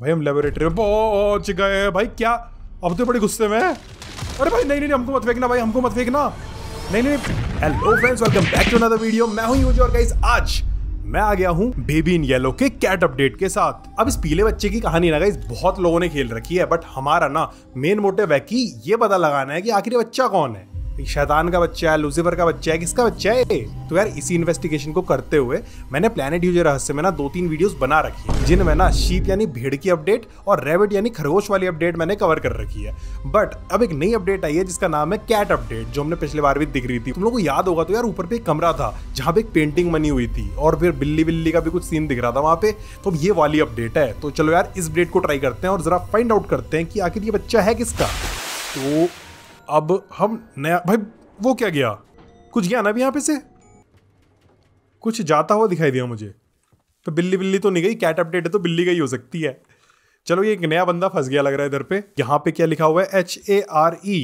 भाई हम लेबोरेटरी में पहुंच गए भाई क्या अब तो बड़े गुस्से में अरे भाई नहीं नहीं हमको मत फेंकना भाई हमको मत फेंकना नहीं नहीं hello friends welcome back to another video मैं हूं यूज और गाइस आज मैं आ गया हूँ बेबी इन येलो के कैट अपडेट के साथ अब इस पीले बच्चे की कहानी ना गाइस बहुत लोगों ने खेल रखी है बट हमारा ना मेन मोटिव है कि ये पता लगाना है कि आखिर ये बच्चा कौन है शैतान का बच्चा है लूसीफर का बच्चा है किसका बच्चा है तो यार इसी इन्वेस्टिगेशन को करते हुए मैंने प्लेनेट यूजर रहस्य में ना दो तीन वीडियोस बना रखी है जिनमें ना शीप यानी भेड़ की अपडेट और रेबिट यानी खरगोश वाली अपडेट मैंने कवर कर रखी है बट अब एक नई अपडेट आई है जिसका नाम है कैट अपडेट जो हमने पिछले बार भी दिख रही थी तुम लोग को याद होगा तो यार ऊपर पे एक कमरा था जहाँ पे एक पेंटिंग बनी हुई थी और फिर बिल्ली बिल्ली का भी कुछ सीन दिख रहा था वहाँ पे तो ये वाली अपडेट है तो चलो यार इस अपडेट को ट्राई करते हैं और जरा फाइंड आउट करते हैं कि आखिर ये बच्चा है किसका तो अब हम नया भाई वो क्या गया कुछ गया ना अभी यहाँ पे से कुछ जाता हुआ दिखाई दिया मुझे तो बिल्ली बिल्ली तो नहीं गई कैट अपडेट है तो बिल्ली गई हो सकती है चलो ये एक नया बंदा फंस गया लग रहा है इधर पे यहाँ पे क्या लिखा हुआ है एच ए आर ई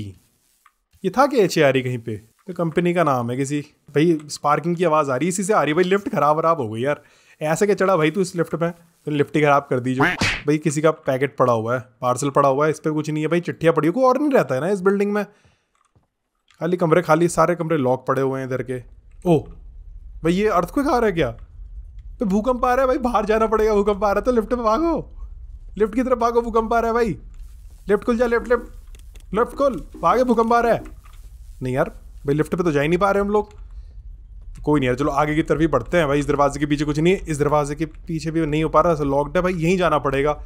ये था कि एच ए आर ई कहीं पे तो कंपनी का नाम है किसी भाई स्पार्किंग की आवाज़ आ रही है इसी से आ रही है भाई लिफ्ट खराब वराब हो गई यार ऐसे क्या चढ़ा भाई तू इस लिफ्ट में तो लिफ्ट ही खराब कर दीजिए भाई किसी का पैकेट पड़ा हुआ है पार्सल पड़ा हुआ है इस पर कुछ नहीं है भाई चिट्ठियाँ पड़ी कोई और नहीं रहता है ना इस बिल्डिंग में खाली कमरे खाली सारे कमरे लॉक पड़े हुए हैं इधर के ओह भाई ये अर्थ को खा रहा है क्या तो भूकंप आ रहा है भाई बाहर जाना पड़ेगा भूकंप आ रहा है तो लिफ्ट में भागो लिफ्ट की तरफ भागो भूकंप आ रहा है भाई लिफ्ट खुल जा लेफ्ट लिफ्ट लिफ्ट खुल भागे भूकंप आ रहा है नहीं यार भाई लिफ्ट पे तो जा ही नहीं पा रहे हम लोग कोई नहीं यार चलो आगे की तरफ ही बढ़ते हैं भाई इस दरवाजे के पीछे कुछ नहीं इस दरवाजे के पीछे भी नहीं हो पा रहा लॉकड है भाई यहीं जाना पड़ेगा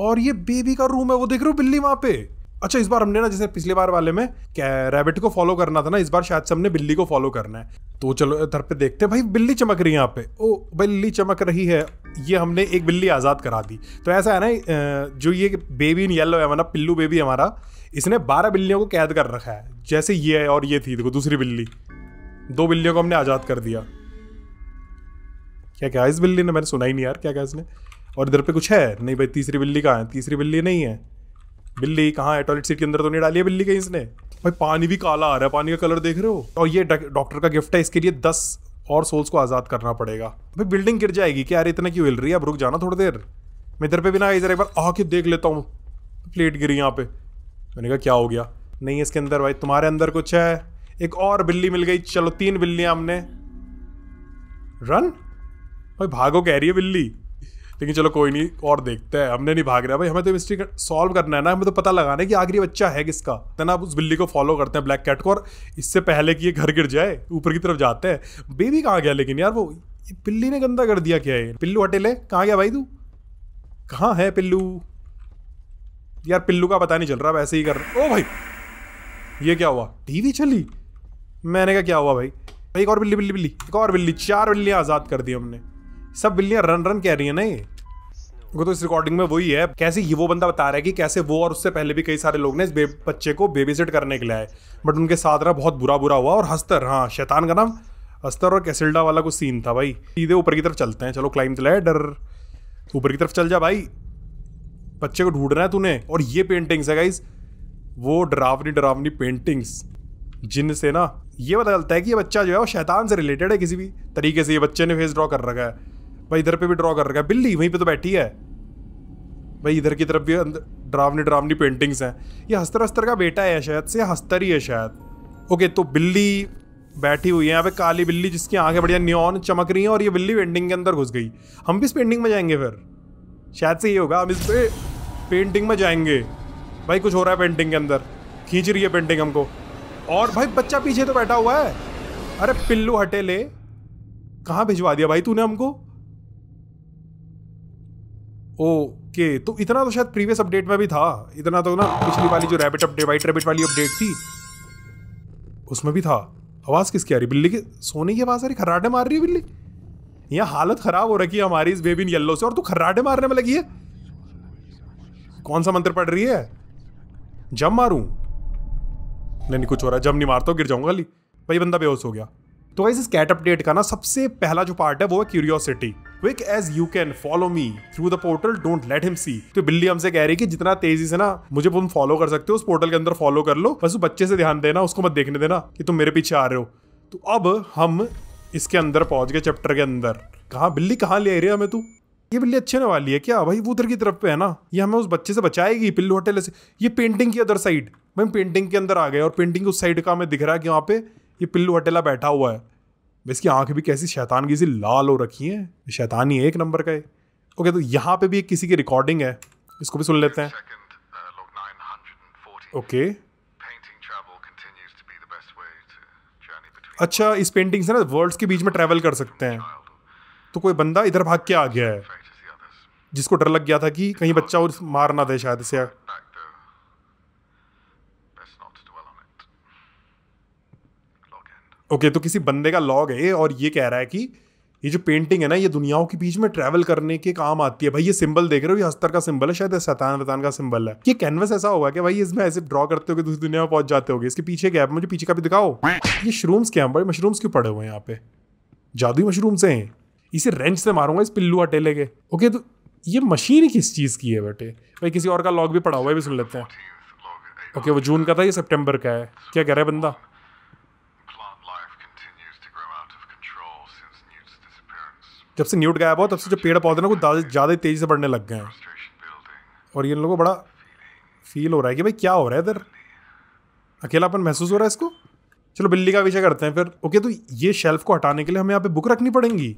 और ये बेबी का रूम है वो देख रहे हो बिल्ली वहाँ पे अच्छा इस बार हमने ना जैसे पिछले बार वाले में रैबिट को फॉलो करना था ना इस बार शायद से हमने बिल्ली को फॉलो करना है तो चलो इधर पे देखते हैं भाई बिल्ली चमक रही है यहाँ पे ओ बिल्ली चमक रही है ये हमने एक बिल्ली आज़ाद करा दी तो ऐसा है ना जो ये बेबी इन येलो है हमारा पिल्लू बेबी हमारा इसने बारह बिल्लियों को कैद कर रखा है जैसे ये है और ये थी देखो दूसरी बिल्ली दो बिल्लियों को हमने आज़ाद कर दिया क्या कहा इस बिल्ली ने मैंने सुना ही नहीं यार क्या कहा इसने और इधर पे कुछ है नहीं भाई तीसरी बिल्ली कहाँ है तीसरी बिल्ली नहीं है बिल्ली कहाँ है टॉयलेट सीट के अंदर तो नहीं डाली है बिल्ली कहीं इसने भाई पानी भी काला आ रहा है पानी का कलर देख रहे हो और ये डॉक्टर का गिफ्ट है इसके लिए दस और सोल्स को आज़ाद करना पड़ेगा भाई बिल्डिंग गिर जाएगी क्या यार इतना क्यों हिल रही है अब रुक जाना थोड़ी देर मैं इधर पे भी ना इधर एक बार आके देख लेता हूँ प्लेट गिरी यहाँ पे मैंने कहा क्या हो गया नहीं इसके अंदर भाई तुम्हारे अंदर कुछ है एक और बिल्ली मिल गई चलो तीन बिल्लियां हमने रन भाई भागो कह रही है बिल्ली लेकिन चलो कोई नहीं और देखते हैं हमने नहीं भाग रहा भाई हमें तो मिस्ट्री सॉल्व करना है ना हमें तो पता लगाना है कि आखिरी बच्चा है किसका तो ना आप उस बिल्ली को फॉलो करते हैं ब्लैक कैट को और इससे पहले कि ये घर गिर जाए ऊपर की तरफ जाते हैं बेबी कहाँ गया लेकिन यार वो बिल्ली ने गंदा कर दिया क्या है पिल्लू है कहाँ गया भाई तू कहाँ है पिल्लू यार पिल्लू का पता नहीं चल रहा वैसे ही कर ओ भाई ये क्या हुआ टीवी चली मैंने कहा क्या हुआ भाई एक और बिल्ली बिल्ली बिल्ली एक और बिल्ली चार बिल्लियाँ आज़ाद कर दी हमने सब बिल्लियाँ रन रन कह रही हैं ना ये वो तो इस रिकॉर्डिंग में वही है कैसे ये वो बंदा बता रहा है कि कैसे वो और उससे पहले भी कई सारे लोग ने इस बच्चे को बेबी सिट करने के लिए आए बट उनके साथ रहा बहुत बुरा बुरा हुआ और हस्तर हाँ शैतान का नाम अस्तर और कैसिल्डा वाला कुछ सीन था भाई सीधे ऊपर की तरफ चलते हैं चलो क्लाइम तो डर ऊपर की तरफ चल जा भाई बच्चे को ढूंढ रहा है तूने और ये पेंटिंग्स है गाइज वो डरावनी डरावनी पेंटिंग्स जिनसे ना ये पता चलता है कि ये बच्चा जो है वो शैतान से रिलेटेड है किसी भी तरीके से ये बच्चे ने फेस ड्रॉ कर रखा है भाई इधर पे भी ड्रॉ कर रखा है बिल्ली वहीं पे तो बैठी है भाई इधर की तरफ भी ड्रावनी ड्रावनी पेंटिंग्स हैं ये हस्तर हस्तर का बेटा है शायद से हस्तर ही है शायद ओके तो बिल्ली बैठी हुई है यहाँ पे काली बिल्ली जिसकी आंखें बढ़िया न्योन चमक रही हैं और ये बिल्ली पेंटिंग के अंदर घुस गई हम भी इस पेंटिंग में जाएंगे फिर शायद से ये होगा हम इस पे पेंटिंग में जाएंगे भाई कुछ हो रहा है पेंटिंग के अंदर खींच रही है पेंटिंग हमको और भाई बच्चा पीछे तो बैठा हुआ है अरे पिल्लू हटे ले कहाँ भिजवा दिया भाई तूने हमको ओके तो इतना तो शायद प्रीवियस अपडेट में भी था इतना तो ना पिछली वाली जो रैबिट अपडेट वाइट रैबिट वाली अपडेट थी उसमें भी था आवाज़ किसकी आ रही बिल्ली की सोने की आवाज़ आ रही खर्राटे मार रही है बिल्ली यहाँ हालत ख़राब हो रखी है हमारी इस बेबी येल्लो से और तू खर्राटे मारने में लगी है कौन सा मंत्र पढ़ रही है जब मारूं नहीं नहीं कुछ हो रहा है जब नहीं मारता गिर जाऊंगा ली भाई बंदा बेहोश हो गया तो इस कैट अपडेट का ना सबसे पहला जो पार्ट है वो है curiosity quick as you can follow me through the portal don't let him see तो बिल्ली हमसे कह रही है कि जितना तेजी से ना मुझे तुम फॉलो कर सकते हो उस पोर्टल के अंदर फॉलो कर लो बस बच्चे से ध्यान देना उसको मत देखने देना कि तुम मेरे पीछे आ रहे हो तो अब हम इसके अंदर पहुंच गए चैप्टर के अंदर कहाँ बिल्ली कहाँ ले रही है हमें तू ये बिल्ली अच्छे ने वाली है क्या भाई वो उधर की तरफ पे है ना ये हमें उस बच्चे से बचाएगी पिल्लू होटल से ये पेंटिंग की अदर साइड मैम पेंटिंग के अंदर आ गए और पेंटिंग उस साइड का हमें दिख रहा है कि वहाँ पे ये पिल्लू हटेला बैठा हुआ है मैं इसकी आंखें भी कैसी शैतान की सी लाल हो रखी है शैतान ही है एक नंबर का है ओके तो यहाँ पे भी एक किसी की रिकॉर्डिंग है इसको भी सुन लेते हैं ओके अच्छा इस पेंटिंग से ना वर्ल्ड्स के बीच में ट्रैवल कर सकते हैं तो कोई बंदा इधर भाग के आ गया है जिसको डर लग गया था कि कहीं बच्चा और मार ना दे शायद से ओके तो किसी बंदे का लॉग है और ये कह रहा है कि ये जो पेंटिंग है ना ये दुनियाओं के बीच में ट्रैवल करने के काम आती है भाई ये सिंबल देख रहे हो ये हस्तर का सिंबल है शायद शैतान वतान का सिंबल है ये कैनवस ऐसा होगा कि भाई इसमें ऐसे ड्रॉ करते हो दूसरी दुनिया में पहुंच जाते हो इसके पीछे क्या है मुझे पीछे का भी दिखाओ ये मशरूम्स क्या है बड़े मशरूम्स क्यों पड़े हुए हैं यहाँ पे जादुई मशरूम से हैं इसे रेंच से मारूंगा इस पिल्लू अटेले के ओके तो ये मशीन किस चीज़ की है बेटे भाई किसी और का लॉग भी पड़ा हुआ है भी सुन लेते हैं ओके वो जून का था ये सेप्टेम्बर का है क्या कह रहा है बंदा जब से न्यूट गायब हो तब से जो पेड़ पौधे ना कुछ ज़्यादा तेज़ी से बढ़ने लग गए हैं और ये लोगों को बड़ा फील हो रहा है कि भाई क्या हो रहा है इधर अकेलापन महसूस हो रहा है इसको चलो बिल्ली का विषय करते हैं फिर ओके तो ये शेल्फ को हटाने के लिए हमें यहाँ पे बुक रखनी पड़ेंगी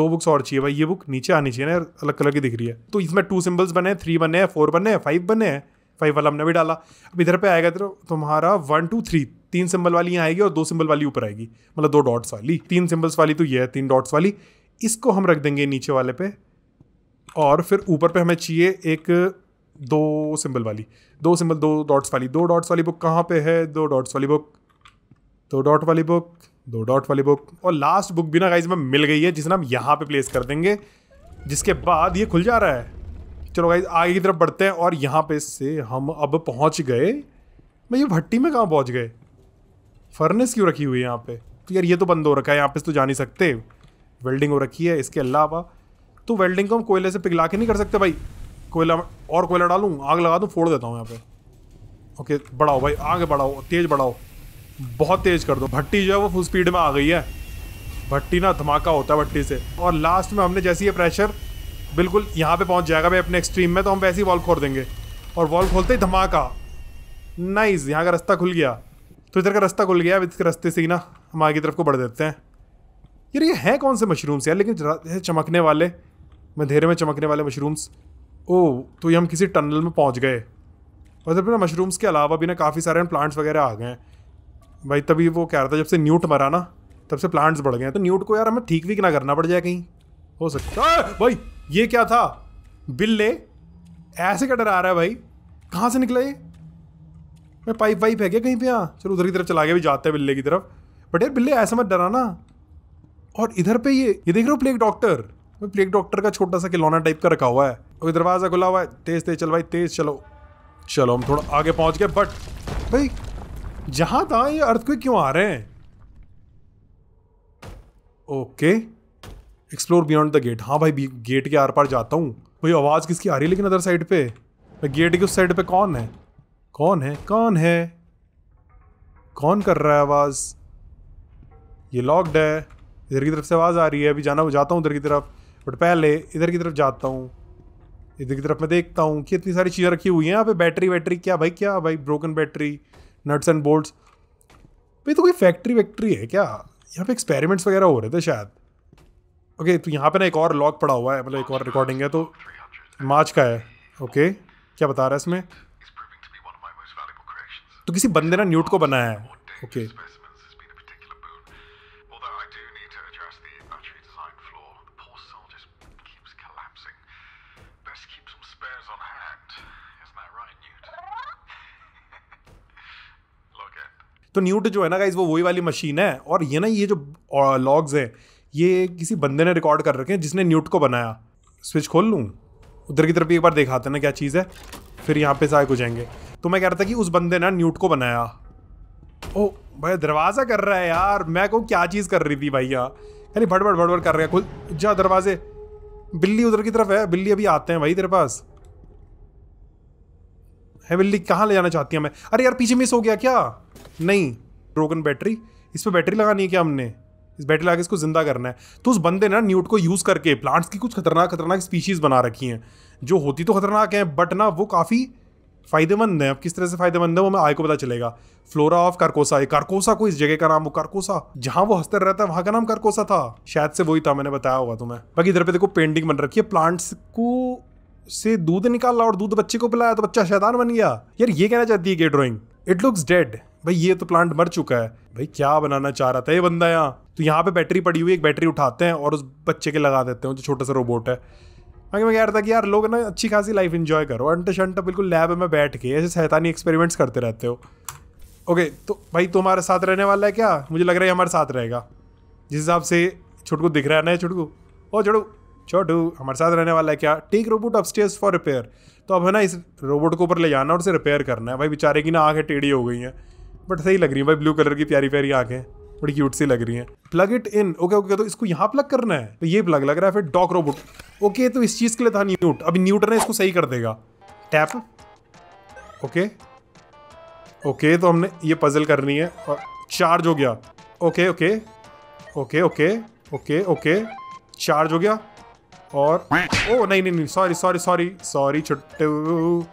दो बुक्स और चाहिए भाई ये बुक नीचे आनी चाहिए ना अलग कलर की दिख रही है तो इसमें टू सिंबल्स बने हैं थ्री बने हैं फोर बने हैं फाइव बने हैं फाइव वाला हमने भी डाला अब इधर पे आएगा तो तुम्हारा वन टू थ्री तीन सिंबल वाली यहाँ आएगी और दो सिंबल वाली ऊपर आएगी मतलब दो डॉट्स वाली तीन सिंबल्स वाली तो ये है तीन डॉट्स वाली इसको हम रख देंगे नीचे वाले पे और फिर ऊपर पे हमें चाहिए एक दो सिंबल वाली दो सिंबल दो डॉट्स वाली दो डॉट्स वाली बुक कहाँ पे है दो डॉट्स वाली बुक दो डॉट वाली बुक दो डॉट वाली बुक और लास्ट बुक भी ना गाइज में मिल गई है जिसे हम यहाँ पे प्लेस कर देंगे जिसके बाद ये खुल जा रहा है चलो भाई आगे की तरफ बढ़ते हैं और यहाँ पे से हम अब पहुँच गए मैं ये भट्टी में कहाँ पहुँच गए फर्नेस क्यों रखी हुई है यहाँ पे तो यार ये तो बंद हो रखा है यहाँ पे तो जा नहीं सकते वेल्डिंग हो रखी है इसके अलावा तो वेल्डिंग को हम कोयले से पिघला के नहीं कर सकते भाई कोयला और कोयला डालूँ आग लगा दूँ फोड़ देता हूँ यहाँ पे ओके बढ़ाओ भाई आगे बढ़ाओ तेज़ बढ़ाओ बहुत तेज़ कर दो भट्टी जो है वो फुल स्पीड में आ गई है भट्टी ना धमाका होता है भट्टी से और लास्ट में हमने जैसे ये प्रेशर बिल्कुल यहाँ पे पहुँच जाएगा भाई अपने एक्सट्रीम में तो हम वैसे ही वॉल खोल देंगे और वॉल खोलते ही धमाका नाइस यहाँ का रास्ता खुल गया तो इधर का रास्ता खुल गया अब इसके रास्ते से ही ना हम आगे की तरफ को बढ़ देते हैं यार ये हैं कौन से मशरूम्स यार लेकिन चमकने वाले अंधेरे में चमकने वाले मशरूम्स ओह तो ये हम किसी टनल में पहुँच गए और इधर ना मशरूम्स के अलावा भी ना काफ़ी सारे प्लांट्स वगैरह आ गए हैं भाई तभी वो कह रहा था जब से न्यूट मरा ना तब से प्लांट्स बढ़ गए हैं तो न्यूट को यार हमें ठीक वीक ना करना पड़ जाए कहीं हो सकता है भाई ये क्या था बिल्ले ऐसे का डर आ रहा है भाई कहाँ से निकला ये मैं पाइप वाइप है क्या कहीं पे यहाँ चलो उधर की तरफ चला गया भी जाते हैं बिल्ले की तरफ बट यार बिल्ले ऐसा मत डराना और इधर पे ये ये देख रहे हो प्लेग डॉक्टर मैं प्लेग डॉक्टर का छोटा सा खिलौना टाइप का रखा हुआ है और दरवाज़ा खुला हुआ है तेज़ तेज़ चल भाई तेज़ चलो चलो हम थोड़ा आगे पहुँच गए बट भाई जहाँ था ये अर्थ क्यों आ रहे हैं okay okay. Explore beyond the gate हाँ भाई गेट के आर पार जाता हूँ भाई आवाज़ किसकी आ रही है लेकिन अदर साइड पे गेट के उस साइड पे कौन है कौन है कौन है कौन कर रहा है आवाज़ ये लॉकड है इधर की तरफ से आवाज़ आ रही है अभी जाना जाता हूँ उधर की तरफ बट पहले इधर की तरफ जाता हूँ इधर की तरफ मैं देखता हूँ कि इतनी सारी चीज़ें रखी हुई हैं यहाँ पे बैटरी वैटरी क्या भाई क्या भाई broken battery nuts and bolts भाई तो कोई फैक्ट्री वैक्ट्री है क्या यहाँ पे एक्सपेरिमेंट्स वगैरह हो रहे थे शायद ओके तो यहाँ पे ना एक और लॉग पड़ा हुआ है मतलब एक और रिकॉर्डिंग है तो मार्च का है ओके क्या बता रहा है इसमें तो किसी बंदे ने न्यूट को बनाया है ओके तो न्यूट जो है ना गाइज वो वही वाली मशीन है और ये ना ये जो लॉग्स uh, है ये किसी बंदे ने रिकॉर्ड कर रखे हैं जिसने न्यूट को बनाया स्विच खोल लूँ उधर की तरफ एक बार देखाते ना क्या चीज़ है फिर यहाँ पे सारे हो जाएंगे तो मैं कह रहा था कि उस बंदे ने न्यूट को बनाया ओ भाई दरवाज़ा कर रहा है यार मैं कहूँ क्या चीज़ कर रही थी भाई यार यानी भड़बड़ भड़बड़ कर रहा है खुल जा दरवाजे बिल्ली उधर की तरफ है बिल्ली अभी आते हैं भाई तेरे पास है बिल्ली कहाँ ले जाना चाहती हूँ मैं अरे यार पीछे मिस हो गया क्या नहीं ब्रोकन बैटरी इस पर बैटरी लगानी है क्या हमने इस बैटल आगे इसको जिंदा करना है तो उस बंदे ना न्यूट को यूज़ करके प्लांट्स की कुछ खतरनाक खतरनाक स्पीशीज़ बना रखी हैं जो होती तो खतरनाक हैं बट ना वो काफ़ी फ़ायदेमंद है अब किस तरह से फ़ायदेमंद है वो मैं आय को पता चलेगा फ्लोरा ऑफ कारकोसा ये कारकोसा को इस जगह का नाम वो कारकोसा जहाँ वो हस्तर रहता है वहाँ का नाम कारकोसा था शायद से वही था मैंने बताया होगा तुम्हें बाकी इधर पे देखो पेंटिंग बन रखी है प्लांट्स को से दूध निकाला और दूध बच्चे को पिलाया तो बच्चा शैतान बन गया यार ये कहना चाहती है कि ड्रॉइंग इट लुक्स डेड भाई ये तो प्लांट मर चुका है भाई क्या बनाना चाह रहा था ये बंदा यहाँ तो यहाँ पे बैटरी पड़ी हुई एक बैटरी उठाते हैं और उस बच्चे के लगा देते हैं जो छोटा सा रोबोट है आगे मैं कह रहा था कि यार लोग ना अच्छी खासी लाइफ इन्जॉय करो अंट शंट बिल्कुल लैब में बैठ के ऐसे सैतानी एक्सपेरिमेंट्स करते रहते हो ओके तो भाई तुम्हारे हमारे साथ रहने वाला है क्या मुझे लग रहा है हमारे साथ रहेगा जिस हिसाब से छुटकू दिख रहा है ना छुटकू ओ छोटू छोटू हमारे साथ रहने वाला है क्या take robot upstairs for repair तो अब है ना इस रोबोट को ऊपर ले जाना और उसे रिपेयर करना है भाई बेचारे की ना आँखें टेढ़ी हो गई हैं बट सही लग रही है भाई ब्लू कलर की प्यारी प्यारी आंखें बड़ी क्यूट सी लग रही है plug it in okay okay तो इसको यहाँ प्लग करना है तो ये प्लग लग रहा है फिर डॉक रोबोट ओके तो इस चीज़ के लिए था न्यूट अभी न्यूट ने इसको सही कर देगा टैप ओके ओके तो हमने ये पजल करनी है और चार्ज हो गया okay okay okay okay okay okay charge हो गया और ओ oh, नहीं नहीं नहीं सॉरी सॉरी सॉरी सॉरी छुट्टू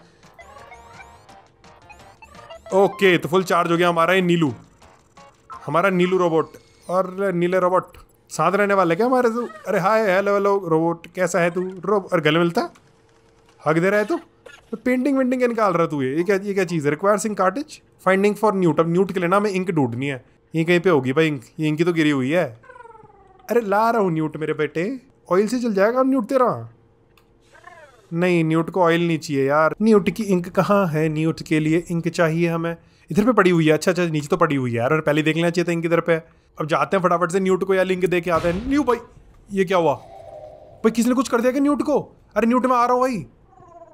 ओके तो फुल चार्ज हो गया हमारा ये नीलू हमारा नीलू रोबोट और नीले रोबोट साथ रहने वाले क्या हमारे तू तो? अरे हाय हेलो हेलो रोबोट कैसा है तू रो और गले मिलता हक दे रहा है तू तो पेंटिंग वेंटिंग क्या निकाल रहा तू ये क्या ये क्या चीज़ है requires ink cartridge finding for newt अब न्यूट के लिए ना हमें इंक ढूंढनी है ये कहीं पे होगी भाई इंक ये इंक ही तो गिरी हुई है अरे ला रहा हूँ न्यूट मेरे बेटे ऑयल से चल जाएगा हम न्यूट तेरा नहीं न्यूट को ऑयल नहीं चाहिए यार न्यूट की इंक कहाँ है न्यूट के लिए इंक चाहिए हमें इधर पे पड़ी हुई है अच्छा अच्छा नीचे तो पड़ी हुई है यार और पहले देख लेना चाहिए था इंक इधर पे अब जाते हैं फटाफट से न्यूट को यार इंक दे के आते हैं न्यू भाई ये क्या हुआ भाई किसी ने कुछ कर दिया क्या न्यूट को अरे न्यूट में आ रहा हूँ भाई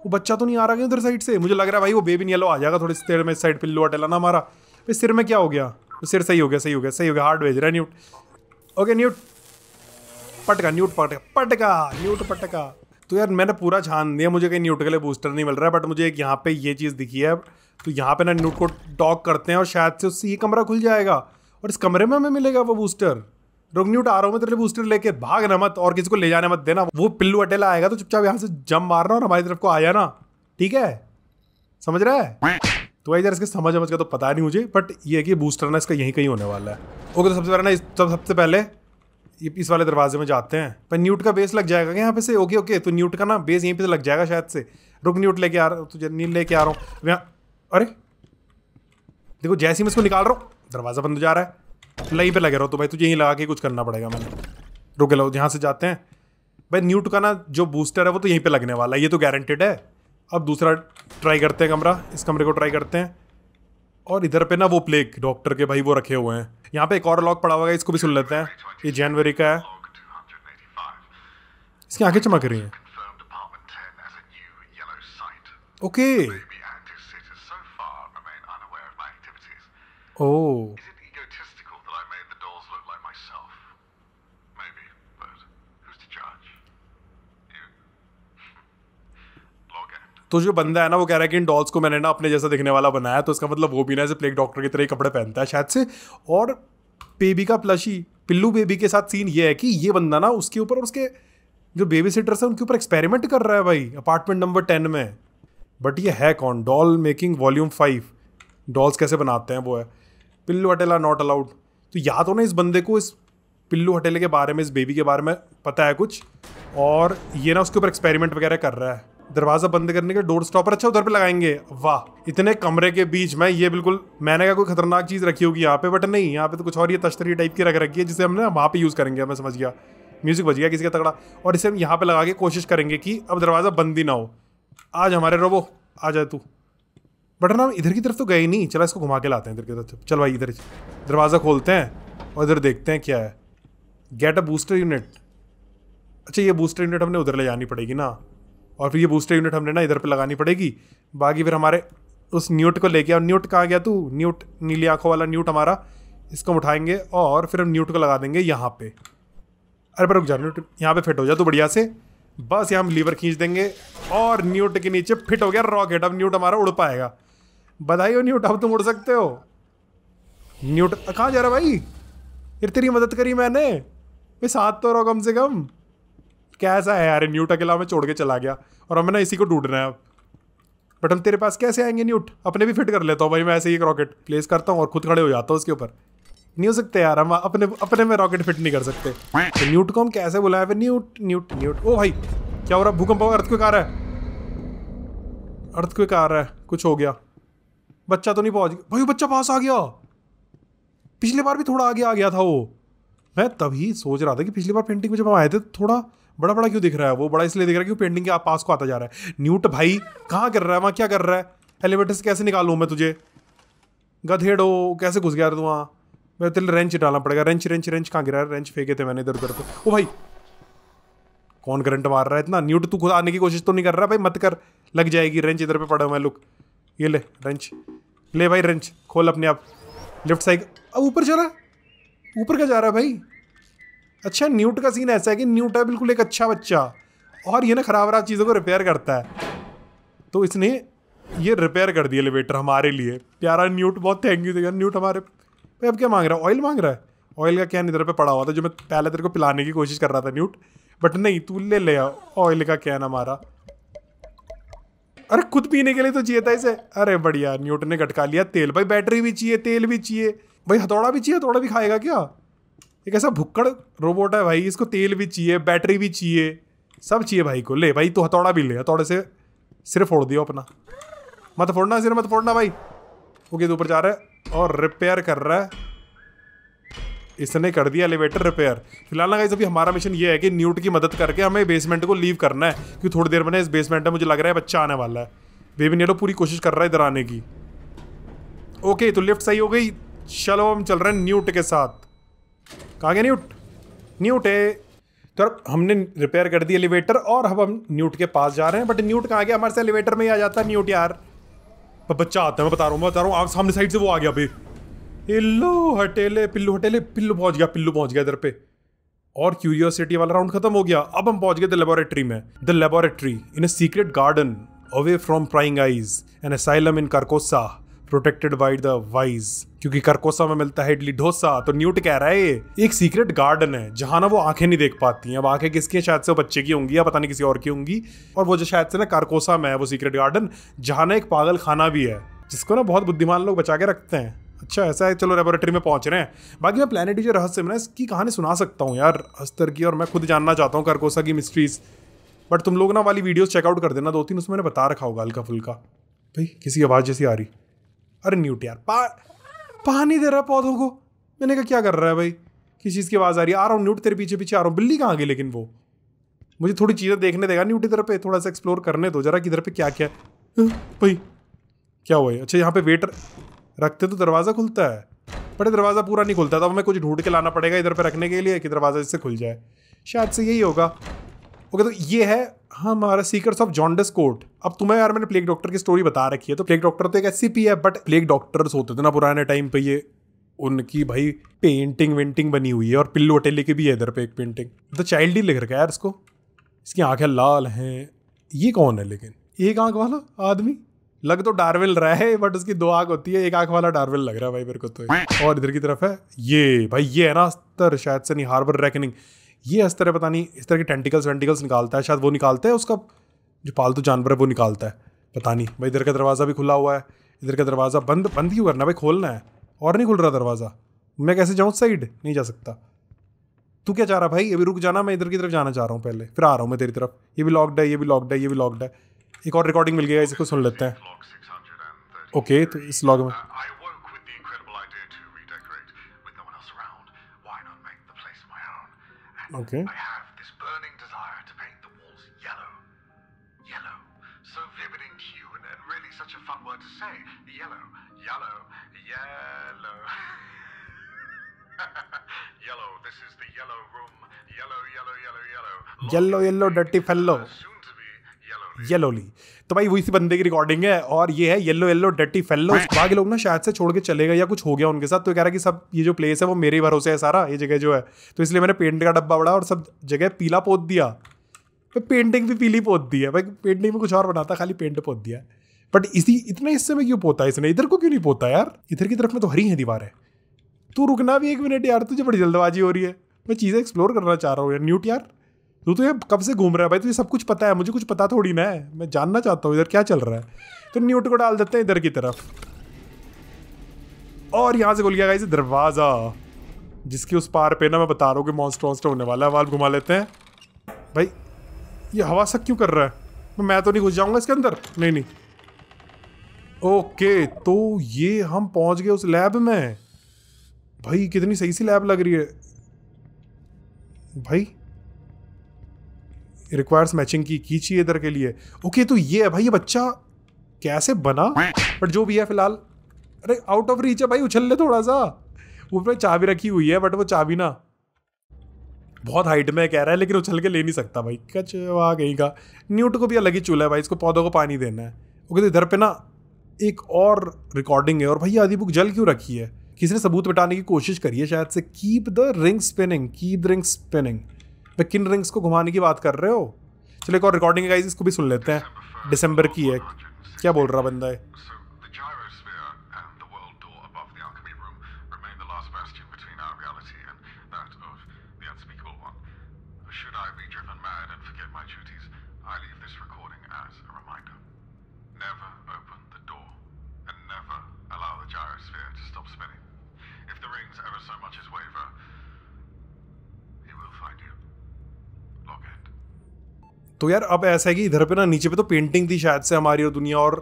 वो बच्चा तो नहीं आ रहा क्या उधर साइड से मुझे लग रहा है भाई वो बेबी येलो आ जाएगा थोड़ी देर में साइड पर लो ना हमारा भाई सिर में क्या हो गया सिर सही हो गया सही हो गया सही हो गया हार्ड भेज रहा है न्यूट ओके न्यूट पटका न्यूट पटका पटका न्यूट पटका तो यार मैंने पूरा छान दिया मुझे कहीं न्यूट के लिए बूस्टर नहीं मिल रहा है बट मुझे एक यहाँ पे ये चीज़ दिखी है तो यहाँ पे ना न्यूट को डॉक करते हैं और शायद से उससे ये कमरा खुल जाएगा और इस कमरे में हमें मिलेगा वो बूस्टर रुक न्यूट आ रहा हूँ मैं तेरे बूस्टर लेके भाग ना मत और किसी को ले जाने मत देना वो पिल्लू अटेला आएगा तो चुपचाप यहाँ से जम मारना और हमारी तरफ को आ जाना ठीक है समझ रहा है तो भाई यार इसके समझ समझ का तो पता नहीं मुझे बट ये कि बूस्टर ना इसका यहीं कहीं होने वाला है ओके तो सबसे पहले ना सबसे पहले इस वाले दरवाजे में जाते हैं पर न्यूट का बेस लग जाएगा यहाँ पे से ओके ओके तो न्यूट का ना बेस यहीं पे से तो लग जाएगा शायद से रुक न्यूट लेके आ रहा तुझे नील लेके आ रहा हूँ यहाँ अरे देखो जैसे ही मैं इसको निकाल रहा हूँ दरवाज़ा बंद हो जा रहा है तो लही पे लगे रहो तो भाई तुझे यहीं लगा के कुछ करना पड़ेगा मैंने रुके लो यहाँ से जाते हैं भाई न्यूट का ना जो बूस्टर है वो तो यहीं पर लगने वाला है ये तो गारंटेड है अब दूसरा ट्राई करते हैं कमरा इस कमरे को ट्राई करते हैं और इधर पे ना वो प्लेग डॉक्टर के भाई वो रखे हुए हैं यहाँ पे एक और लॉक पड़ा हुआ है इसको भी सुन लेते हैं ये जनवरी का है इसकी आंखें चमक रही हैं ओके ओ तो जो बंदा है ना वो कह रहा है कि इन डॉल्स को मैंने ना अपने जैसा दिखने वाला बनाया तो इसका मतलब वो भी ना ऐसे प्लेग डॉक्टर की तरह ही कपड़े पहनता है शायद से और बेबी का प्लशी पिल्लू बेबी के साथ सीन ये है कि ये बंदा ना उसके ऊपर और उसके जो बेबी सिटर्स है उनके ऊपर एक्सपेरिमेंट कर रहा है भाई अपार्टमेंट नंबर टेन में बट ये है कौन doll making volume five dolls कैसे बनाते हैं वो है पिल्लू हटेला नॉट अलाउड तो या तो ना इस बंदे को इस पिल्लू हटेले के बारे में इस बेबी के बारे में पता है कुछ और ये ना उसके ऊपर एक्सपेरिमेंट वगैरह कर रहा है दरवाजा बंद करने के डोर स्टॉपर अच्छा उधर पे लगाएंगे वाह इतने कमरे के बीच में ये बिल्कुल मैंने क्या कोई खतरनाक चीज रखी होगी यहाँ पे बट नहीं यहाँ पे तो कुछ और ये तश्तरी टाइप की रख रखी है जिसे हमने वहाँ पे यूज करेंगे मैं समझ गया म्यूजिक बज गया किसी का तगड़ा और इसे हम यहाँ पे लगा के कोशिश करेंगे कि अब दरवाजा बंद ही ना हो आज हमारे रोबो आ जाए तू बट ना हम इधर की तरफ तो गए ही नहीं चला इसको घुमा के लाते हैं इधर की तरफ चल भाई इधर दरवाज़ा खोलते हैं और इधर देखते हैं क्या है गेट अ बूस्टर यूनिट अच्छा ये बूस्टर यूनिट हमने उधर ले जानी पड़ेगी ना और फिर ये बूस्टर यूनिट हमने ना इधर पर लगानी पड़ेगी बाकी फिर हमारे उस न्यूट को लेके और न्यूट कहाँ गया तू न्यूट नीली आँखों वाला न्यूट हमारा इसको हम उठाएंगे और फिर हम न्यूट को लगा देंगे यहाँ पे अरे पर रुक जा न्यूट यहाँ पे फिट हो जा तू बढ़िया से बस यहाँ हम लीवर खींच देंगे और न्यूट के नीचे फिट हो गया रॉकेट अब न्यूट हमारा उड़ पाएगा बधाई हो न्यूट अब तुम उड़ सकते हो न्यूट कहाँ जा रहा भाई फिर तेरी मदद करी मैंने भाई साथ तो रहो कम से कम कैसा है यार न्यूट अकेला हमें छोड़ के चला गया और हमें ना इसी को ढूंढना है अब बट हम तेरे पास कैसे आएंगे न्यूट अपने भी फिट कर लेता हूँ भाई मैं ऐसे ही एक रॉकेट प्लेस करता हूँ और खुद खड़े हो जाता हूँ उसके ऊपर नहीं हो सकते यार हम अपने अपने में रॉकेट फिट नहीं कर सकते तो न्यूट को हम कैसे बुलाया फिर न्यूट न्यूट न्यूट ओ भाई क्या हो रहा भूकंप हो अर्थ क्विक आ रहा है अर्थ क्विक आ रहा है कुछ हो गया बच्चा तो नहीं पहुंच गया भाई बच्चा पास आ गया पिछली बार भी थोड़ा आगे आ गया था वो मैं तभी सोच रहा था कि पिछली बार पेंटिंग में जब हम आए थे थोड़ा बड़ा बड़ा क्यों दिख रहा है वो बड़ा इसलिए दिख रहा है क्यों पेंटिंग के आप पास को आता जा रहा है न्यूट भाई कहाँ कर रहा है वहाँ क्या कर रहा है एलिवेटर से कैसे निकालूँ मैं तुझे गधेड़ो कैसे घुस गया तू वहाँ मैं तेल रेंच डालना पड़ेगा रेंच रेंच रेंच कहाँ गिरा है रेंच फेंके थे मैंने इधर उधर को ओ भाई कौन करंट मार रहा है इतना न्यूट तू खुद आने की कोशिश तो नहीं कर रहा भाई मत कर लग जाएगी रेंच इधर पे पड़ा हुआ है लुक ये ले रेंच ले भाई रेंच खोल अपने आप लेफ्ट साइड अब ऊपर जा रहा है ऊपर क्या जा रहा है भाई अच्छा न्यूट का सीन ऐसा है कि न्यूट है बिल्कुल एक अच्छा बच्चा और ये ना खराब खराब चीज़ों को रिपेयर करता है तो इसने ये रिपेयर कर दिया एलिवेटर हमारे लिए प्यारा न्यूट बहुत थैंक यू न्यूट हमारे भाई अब क्या मांग रहा है ऑयल मांग रहा है ऑयल का कैन इधर पे पड़ा हुआ था जो मैं पहले तेरे को पिलाने की कोशिश कर रहा था न्यूट बट नहीं तू ले ले ऑयल का कैन हमारा अरे खुद पीने के लिए तो चाहिए था इसे अरे बढ़िया न्यूट ने गटका लिया तेल भाई बैटरी भी चाहिए तेल भी चाहिए भाई हथौड़ा भी चाहिए हथौड़ा भी खाएगा क्या एक ऐसा भुक्कड़ रोबोट है भाई इसको तेल भी चाहिए बैटरी भी चाहिए सब चाहिए भाई को ले भाई तू हथौड़ा भी ले हथौड़े से सिर फोड़ दियो अपना मत फोड़ना सिर मत फोड़ना भाई ओके ऊपर जा रहा है और रिपेयर कर रहा है इसने कर दिया एलिवेटर रिपेयर फिलहाल ना अभी हमारा मिशन ये है कि न्यूट की मदद करके हमें बेसमेंट को लीव करना है क्योंकि थोड़ी देर में इस बेसमेंट में मुझे लग रहा है बच्चा आने वाला है बेबी नेलो तो पूरी कोशिश कर रहा है इधर आने की ओके तो लिफ्ट सही हो गई चलो हम चल रहे हैं न्यूट के साथ कहाँ गया न्यूट न्यूट है तो अब हमने रिपेयर कर दी एलिवेटर और अब हम न्यूट के पास जा रहे हैं बट न्यूट कहाँ गया हमारे से एलिवेटर में ही आ जाता है न्यूट यार बच्चा आता है मैं बता रहा हूँ बता रहा हूँ सामने साइड से वो आ गया अभी इल्लो हटेले पिल्लू हटेले पिल्लू पहुँच गया पिल्लू पहुँच गया इधर पे और क्यूरियोसिटी वाला राउंड खत्म हो गया अब हम पहुंच गए द लेबोरेटरी में the laboratory in a secret garden away from prying eyes an asylum in Carcosa protected by the wise क्योंकि करकोसा में मिलता है इडली डोसा तो न्यूट कह रहा है एक सीक्रेट गार्डन है जहां ना वो आंखें नहीं देख पाती हैं अब आंखें किसकी शायद से वो बच्चे की होंगी या पता नहीं किसी और की होंगी और वो जो शायद से ना कारकोसा में है वो सीक्रेट गार्डन जहां ना एक पागल खाना भी है जिसको ना बहुत बुद्धिमान लोग बचा के रखते हैं अच्छा ऐसा है चलो लेबोरेटरी में पहुंच रहे हैं बाकी मैं प्लान जो रहस्य में ना इसकी कहानी सुना सकता हूँ यार अस्तर की और मैं खुद जानना चाहता हूँ करकोसा की मिस्ट्रीज बट तुम लोग ना वाली वीडियोस चेकआउट कर देना दो तीन उसमें मैंने बता रखा होगा हल्का फुल्का भाई किसी आवाज़ जैसी आ रही अरे न्यूट यार पा पानी दे रहा पौधों को मैंने कहा क्या कर रहा है भाई किस चीज़ की आवाज़ आ रही है आ रहा हूँ न्यूट तेरे पीछे पीछे आ रहा हूँ बिल्ली कहाँ गई लेकिन वो मुझे थोड़ी चीज़ें देखने देगा न्यूट इधर पे थोड़ा सा एक्सप्लोर करने दो जरा किधर पे क्या क्या है भाई क्या हुआ अच्छा यहाँ पे वेटर रखते तो दरवाज़ा खुलता है बट दरवाज़ा पूरा नहीं खुलता तो हमें कुछ ढूंढ के लाना पड़ेगा इधर पे रखने के लिए कि दरवाज़ा इससे खुल जाए शायद से यही होगा वो कहते तो ये है हमारा सीक्रेट्स ऑफ जॉन्डस कोर्ट अब तुम्हें यार मैंने प्लेग डॉक्टर की स्टोरी बता रखी है तो प्लेग डॉक्टर तो एक ऐसी पी है बट प्लेग डॉक्टर्स होते थे ना पुराने टाइम पे ये उनकी भाई पेंटिंग वेंटिंग बनी हुई है और पिल्लू अटेले की भी है इधर पे एक पेंटिंग तो चाइल्ड ही लिख रखा है यार इसको इसकी आंखें लाल हैं ये कौन है लेकिन एक आंख वाला आदमी लग तो डार्विल रहा है बट उसकी दो आंख होती है एक आंख वाला डार्विल लग रहा है भाई मेरे को तो और इधर की तरफ है ये भाई ये है ना अस्तर शायद से नहीं हार्बर रैकनिंग ये इस तरह पता नहीं इस तरह के टेंटिकल्स वेंटिकल्स निकालता है शायद वो निकालता है उसका जो पालतू जानवर है वो निकालता है पता नहीं भाई इधर का दरवाज़ा भी खुला हुआ है इधर का दरवाज़ा बंद बंद क्यों करना भाई खोलना है और नहीं खुल रहा दरवाज़ा मैं कैसे जाऊँ साइड नहीं जा सकता तू क्या चाह रहा भाई अभी रुक जाना मैं इधर की तरफ जाना चाह रहा हूँ पहले फिर आ रहा हूँ मैं तेरी तरफ ये भी लॉकड है ये भी लॉकड है ये भी लॉकड है एक और रिकॉर्डिंग मिल गया इसको सुन लेते हैं ओके तो इस लॉग में Okay. I have this burning desire to paint the walls yellow. Yellow. So vivid in hue and, and really such a fun word to say. Yellow. Yellow. Yellow. yellow. This is the yellow room. Yellow, yellow, yellow, yellow. yellow, yellow, dirty fellow. Soon to be yellowly. Yellowly. तो भाई वो इसी बंदे की recording है और ये है येलो येलो डटी फेलो बाकी लोग ना शायद से छोड़ के चले गए या कुछ हो गया उनके साथ तो कह रहा कि सब ये जो प्लेस है वो मेरे ही भरोसे है सारा ये जगह जो है तो इसलिए मैंने पेंट का डब्बा बढ़ा और सब जगह पीला पोत दिया भाई तो पेंटिंग भी पीली पोत दी है भाई पेंटिंग में कुछ और बनाता खाली पेंट पोत दिया बट इसी इतने हिस्से में क्यों पोता है इसने इधर को क्यों नहीं पोता यार इधर की तरफ में तो हरी है दीवार है तू रुकना भी एक मिनट यार तुझे बड़ी जल्दबाजी हो रही है मैं चीज़ें एक्सप्लोर करना चाह रहा हूँ यार न्यूट यार तू तो ये कब से घूम रहा है भाई तुझे सब कुछ पता है मुझे कुछ पता थोड़ी ना है मैं जानना चाहता हूँ इधर क्या चल रहा है तो न्यूट को डाल देते हैं इधर की तरफ और यहाँ से खुल गया गाइस दरवाज़ा जिसके उस पार पे ना मैं बता रहा हूँ कि मॉन्स्टर वॉन्स्टर होने वाला है वाल घुमा लेते हैं भाई ये हवा सक क्यों कर रहा है मैं तो नहीं घुस जाऊँगा इसके अंदर नहीं नहीं ओके तो ये हम पहुँच गए उस लैब में भाई कितनी सही सी लैब लग रही है भाई रिक्वायर्स मैचिंग की की चाहिए इधर के लिए ओके तो ये है भाई ये बच्चा कैसे बना बट जो भी है फिलहाल अरे आउट ऑफ रीच है भाई उछल ले थोड़ा सा ऊपर चाबी रखी हुई है बट वो चाबी ना बहुत हाइट में कह रहा है लेकिन उछल के ले नहीं सकता भाई कच वहाँ कहीं का न्यूट को भी अलग ही चूल्हा है भाई इसको पौधों को पानी देना है ओके तो इधर पे ना एक और रिकॉर्डिंग है और भाई आधी बुक जल क्यों रखी है किसी ने सबूत मिटाने की कोशिश करी है शायद से keep the ring spinning keep the ring spinning the किन रिंग्स को घुमाने की बात कर रहे हो चलो एक और रिकॉर्डिंग गाइस इसको भी सुन लेते हैं दिसंबर की है क्या बोल रहा बंदा है तो यार अब ऐसा है कि इधर पे ना नीचे पे तो पेंटिंग थी शायद से हमारी और दुनिया और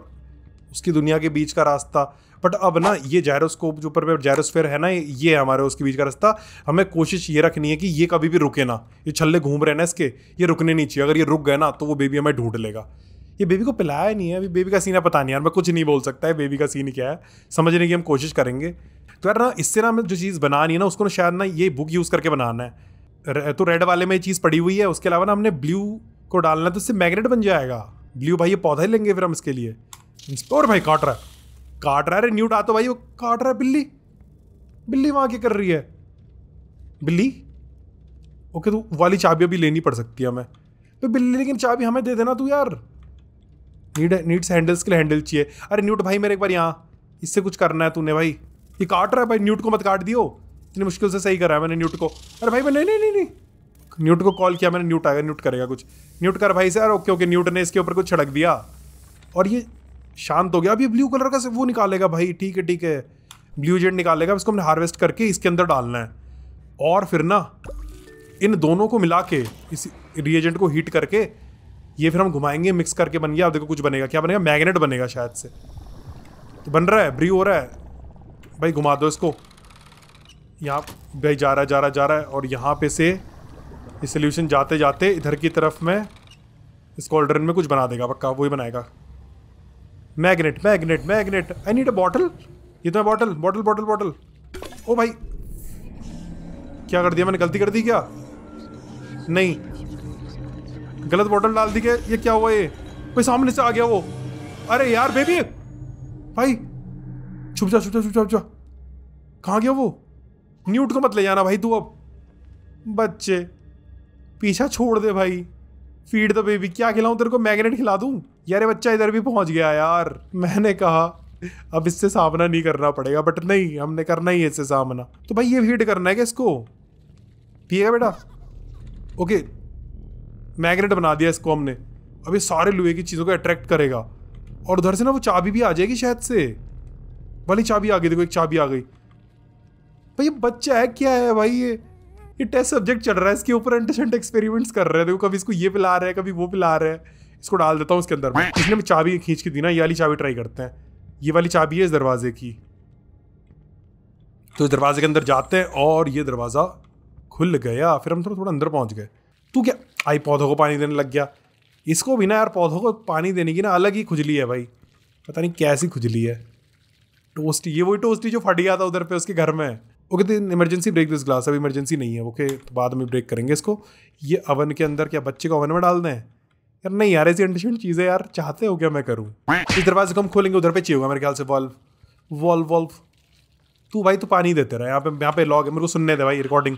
उसकी दुनिया के बीच का रास्ता बट अब ना ये जायरोस्कोप जो ऊपर जायरोस्फेयर है ना ये है हमारे उसके बीच का रास्ता हमें कोशिश ये रखनी है कि ये कभी भी रुके ना ये छल्ले घूम रहे ना इसके ये रुकने नहीं चाहिए अगर ये रुक गए ना तो वो बेबी हमें ढूंढ लेगा ये बेबी को पिलाया नहीं है अभी बेबी का सीन है पता नहीं यार मैं कुछ नहीं बोल सकता है बेबी का सीन क्या है समझने की हम कोशिश करेंगे तो यार ना इससे ना हमें जो चीज़ बनानी है ना उसको ना शायद ना ये बुक यूज़ करके बनाना है तो रेड वाले में ये चीज़ पड़ी हुई है उसके अलावा ना हमने ब्लू को डालना है तो इससे मैग्नेट बन जाएगा ब्लू भाई ये पौधा ही लेंगे फिर हम इसके लिए और भाई काट रहा है काट रहा है अरे न्यूट तो भाई वो काट रहा है बिल्ली बिल्ली वहाँ क्या कर रही है बिल्ली ओके तो वाली चाबी अभी लेनी पड़ सकती है हमें तो बिल्ली लेकिन चाबी हमें दे देना तू यार नीड नीड्स हैंडल्स के लिए हैंडल चाहिए अरे न्यूट भाई मेरे एक बार यहाँ इससे कुछ करना है तूने भाई ये काट रहा है भाई न्यूट को मत काट दियो इतनी मुश्किल से सही करा है मैंने न्यूट को अरे भाई मैं नहीं नहीं नहीं न्यूट को कॉल किया मैंने न्यूट आएगा न्यूट करेगा कुछ न्यूट कर भाई सर ओके न्यूट ने इसके ऊपर कुछ छिड़क दिया और ये शांत हो गया अभी ब्लू कलर का वो निकालेगा भाई ठीक है ठीक है ब्लू जेड निकालेगा इसको हमने हार्वेस्ट करके इसके अंदर डालना है और फिर ना इन दोनों को मिला के इस रिएजेंट को हीट करके ये फिर हम घुमाएंगे मिक्स करके बन गया अब देखो कुछ बनेगा क्या बनेगा मैग्नेट बनेगा शायद से तो बन रहा है ब्री हो रहा है भाई घुमा दो इसको यहाँ भाई जा रहा है जा रहा जा रहा है और यहाँ पे से ये सोल्यूशन जाते जाते इधर की तरफ में इस कॉल्ड्रन में कुछ बना देगा पक्का वही बनाएगा magnet magnet magnet I need a bottle ये तो bottle bottle bottle bottle oh भाई क्या कर दिया मैंने गलती कर दी क्या नहीं गलत बॉटल डाल दी क्या ये क्या हुआ ये कोई सामने से आ गया वो अरे यार बेबी भाई छुप जा छुप जा छुप जा छुप जा कहाँ गया वो न्यूट को मत ले जाना भाई तू अब बच्चे पीछा छोड़ दे भाई फीड द बेबी क्या खिलाऊं तेरे को मैग्नेट खिला दूं यार बच्चा इधर भी पहुंच गया यार मैंने कहा अब इससे सामना नहीं करना पड़ेगा बट नहीं हमने करना ही है इससे सामना तो भाई ये फीड करना है क्या इसको ठीक है बेटा ओके मैग्नेट बना दिया इसको हमने अभी सारे लोहे की चीज़ों को अट्रैक्ट करेगा और उधर से ना वो चाबी भी आ जाएगी शायद से भली चाबी आ गई देखो एक चाबी आ गई भाई ये बच्चा है क्या है भाई ये ये टेस्ट सब्जेक्ट चल रहा है इसके ऊपर एंटेसेंट एक्सपेरिमेंट्स कर रहे हैं देखो कभी इसको ये पिला रहे हैं कभी वो पिला रहे हैं इसको डाल देता हूँ उसके अंदर में इसने मैं चाबी खींच के दी ना ये वाली चाबी ट्राई करते हैं ये वाली चाबी है इस दरवाजे की तो इस दरवाजे के अंदर जाते हैं और ये दरवाज़ा खुल गया फिर हम थोड़ा थोड़ा अंदर पहुँच गए तू क्या आई पौधों को पानी देने लग गया इसको भी ना यार पौधों को पानी देने की ना अलग ही खुजली है भाई पता नहीं कैसी खुजली है टोस्टी ये वही टोस्टी जो फट गया था उधर पे उसके घर में ओके दिन इमरजेंसी ब्रेक दिस ग्लास अब इमरजेंसी नहीं है ओके तो बाद में ब्रेक करेंगे इसको ये अवन के अंदर क्या बच्चे को अवन में डाल दें यार नहीं यार ऐसी चीज चीज़ें यार चाहते हो क्या मैं करूँ इस दरवाजे को हम खोलेंगे उधर पे चाहिए होगा मेरे ख्याल से वॉल्व वॉल्व वॉल्व तू भाई तू पानी देते रहे यहाँ पे यहाँ पे लॉग है मेरे को सुनने दे भाई रिकॉर्डिंग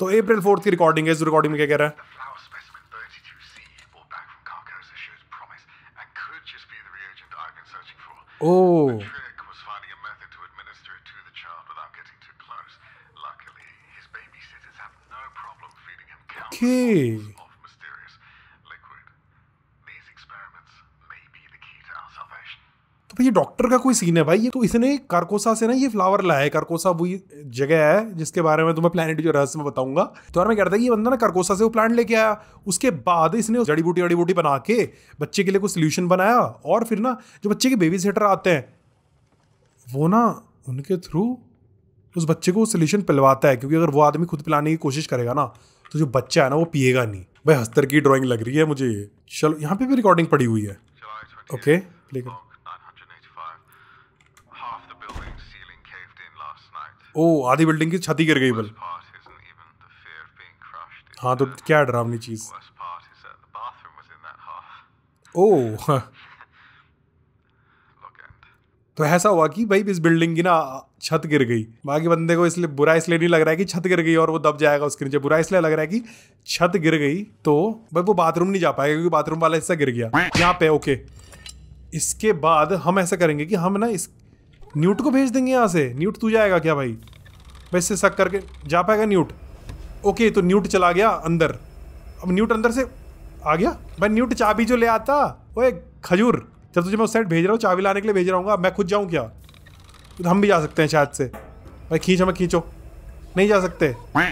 तो अप्रैल फोर्थ की रिकॉर्डिंग है इस रिकॉर्डिंग में क्या कह रहा है ओ oh. Okay. तो ये डॉक्टर का कोई सीन है भाई ये तो इसने कारकोसा से ना ये फ्लावर लाया है कारकोसा वही जगह है जिसके बारे में तुम्हें प्लानिट जो रहस्य में बताऊंगा तो यार मैं कहता रहा था ये बंदा ना कारकोसा से वो प्लांट लेके आया उसके बाद इसने जड़ी बूटी जड़ी बूटी बना के बच्चे के लिए कुछ सोल्यूशन बनाया और फिर ना जो बच्चे के बेबी सेटर आते हैं वो ना उनके थ्रू तो उस बच्चे को वो पिलवाता है क्योंकि अगर वो आदमी खुद पिलाने की कोशिश करेगा ना तो जो बच्चा है ना वो पिएगा नहीं भाई हस्तर की ड्राइंग लग रही है मुझे ये चलो यहाँ पे भी रिकॉर्डिंग पड़ी हुई है ओके प्ले कर ओ आधी बिल्डिंग की छत ही गिर गई बल हाँ तो क्या डरावनी चीज़ ओ हाँ। तो ऐसा हुआ कि भाई इस बिल्डिंग की ना छत गिर गई बाकी बंदे को इसलिए बुरा इसलिए नहीं लग रहा है कि छत गिर गई और वो दब जाएगा उसके नीचे बुरा इसलिए लग रहा है कि छत गिर गई तो भाई वो बाथरूम नहीं जा पाएगा क्योंकि बाथरूम वाला हिस्सा गिर गया यहाँ पे ओके इसके बाद हम ऐसा करेंगे कि हम ना इस न्यूट को भेज देंगे यहाँ से न्यूट तू जाएगा क्या भाई भाई इससे सक करके जा पाएगा न्यूट ओके तो न्यूट चला गया अंदर अब न्यूट अंदर से आ गया भाई न्यूट चाबी जो ले आता वो एक खजूर जब तुझे मैं उस साइड भेज रहा हूँ चावी लाने के लिए भेज रहा हूँ मैं खुद जाऊँ क्या तो हम भी जा सकते हैं शायद से भाई खींच हमें खींचो नहीं जा सकते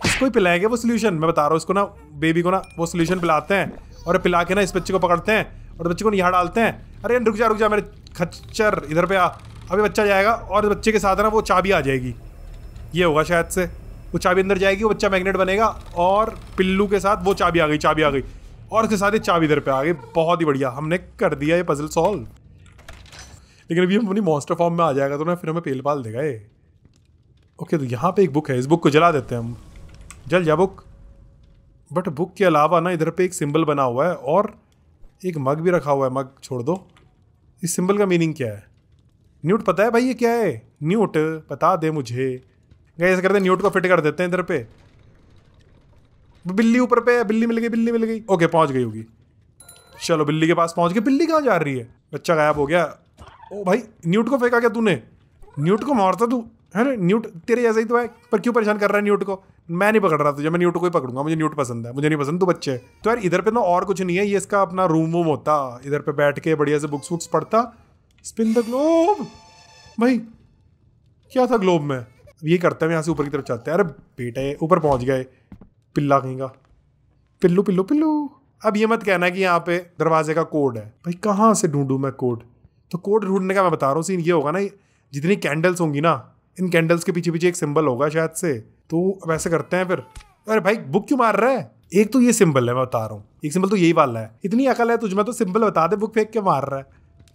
इसको ही पिलाएंगे वो सोल्यूशन मैं बता रहा हूँ इसको ना बेबी को ना वो सोल्यूशन पिलाते हैं और पिला के ना इस बच्चे को पकड़ते हैं और बच्चे को यहाँ डालते हैं अरे रुक जा रुक जा मेरे खच्चर इधर पे आ अभी बच्चा जाएगा और बच्चे के साथ ना वो चाबी आ जाएगी ये होगा शायद से वो चाबी अंदर जाएगी वो बच्चा मैग्नेट बनेगा और पिल्लू के साथ वो चाबी आ गई चाबी आ गई और उसके साथ ही चाबी इधर पे आ गई बहुत ही बढ़िया हमने कर दिया ये पजल सॉल्व लेकिन अभी हम अपनी मॉन्स्टर फॉर्म में आ जाएगा तो ना फिर हमें पेल पाल देगा ये ओके तो यहाँ पे एक बुक है इस बुक को जला देते हैं हम जल जा बुक बट बुक के अलावा ना इधर पे एक सिंबल बना हुआ है और एक मग भी रखा हुआ है मग छोड़ दो इस सिंबल का मीनिंग क्या है न्यूट पता है भाई ये क्या है न्यूट बता दे मुझे गए ऐसे करते न्यूट को फिट कर देते हैं इधर पे बिल्ली ऊपर पे है बिल्ली मिल गई बिल्ली मिल गई ओके पहुंच गई होगी चलो बिल्ली के पास पहुंच गई बिल्ली कहाँ जा रही है बच्चा गायब हो गया ओ भाई न्यूट को फेंका क्या तूने न्यूट को मारता तो तू है ना न्यूट तेरे जैसा ही तो है पर क्यों परेशान कर रहा है न्यूट को मैं नहीं पकड़ रहा तुझे मैं न्यूट को ही पकड़ूंगा मुझे न्यूट पसंद है मुझे नहीं पसंद तू बच्चे तो यार इधर पे ना और कुछ नहीं है ये इसका अपना रूम वूम होता इधर पे बैठ के बढ़िया से बुक्स वुक्स पढ़ता स्पिन द ग्लोब भाई क्या था ग्लोब में ये करते हैं यहाँ से ऊपर की तरफ चलते हैं अरे बेटे ऊपर पहुँच गए पिल्ला कहीं का पिल्लू पिल्लू पिल्लू अब ये मत कहना कि यहाँ पे दरवाजे का कोड है भाई कहाँ से ढूंढू मैं कोड तो कोड ढूंढने का मैं बता रहा हूँ सीन ये होगा ना जितनी कैंडल्स होंगी ना इन कैंडल्स के पीछे पीछे एक सिंबल होगा शायद से तो अब ऐसे करते हैं फिर अरे भाई बुक क्यों मार रहा है एक तो ये सिंबल है मैं बता रहा हूँ एक सिंबल तो यही वाला है इतनी अकल है तुझमें तो सिंबल बता दे बुक फेंक के मार रहा है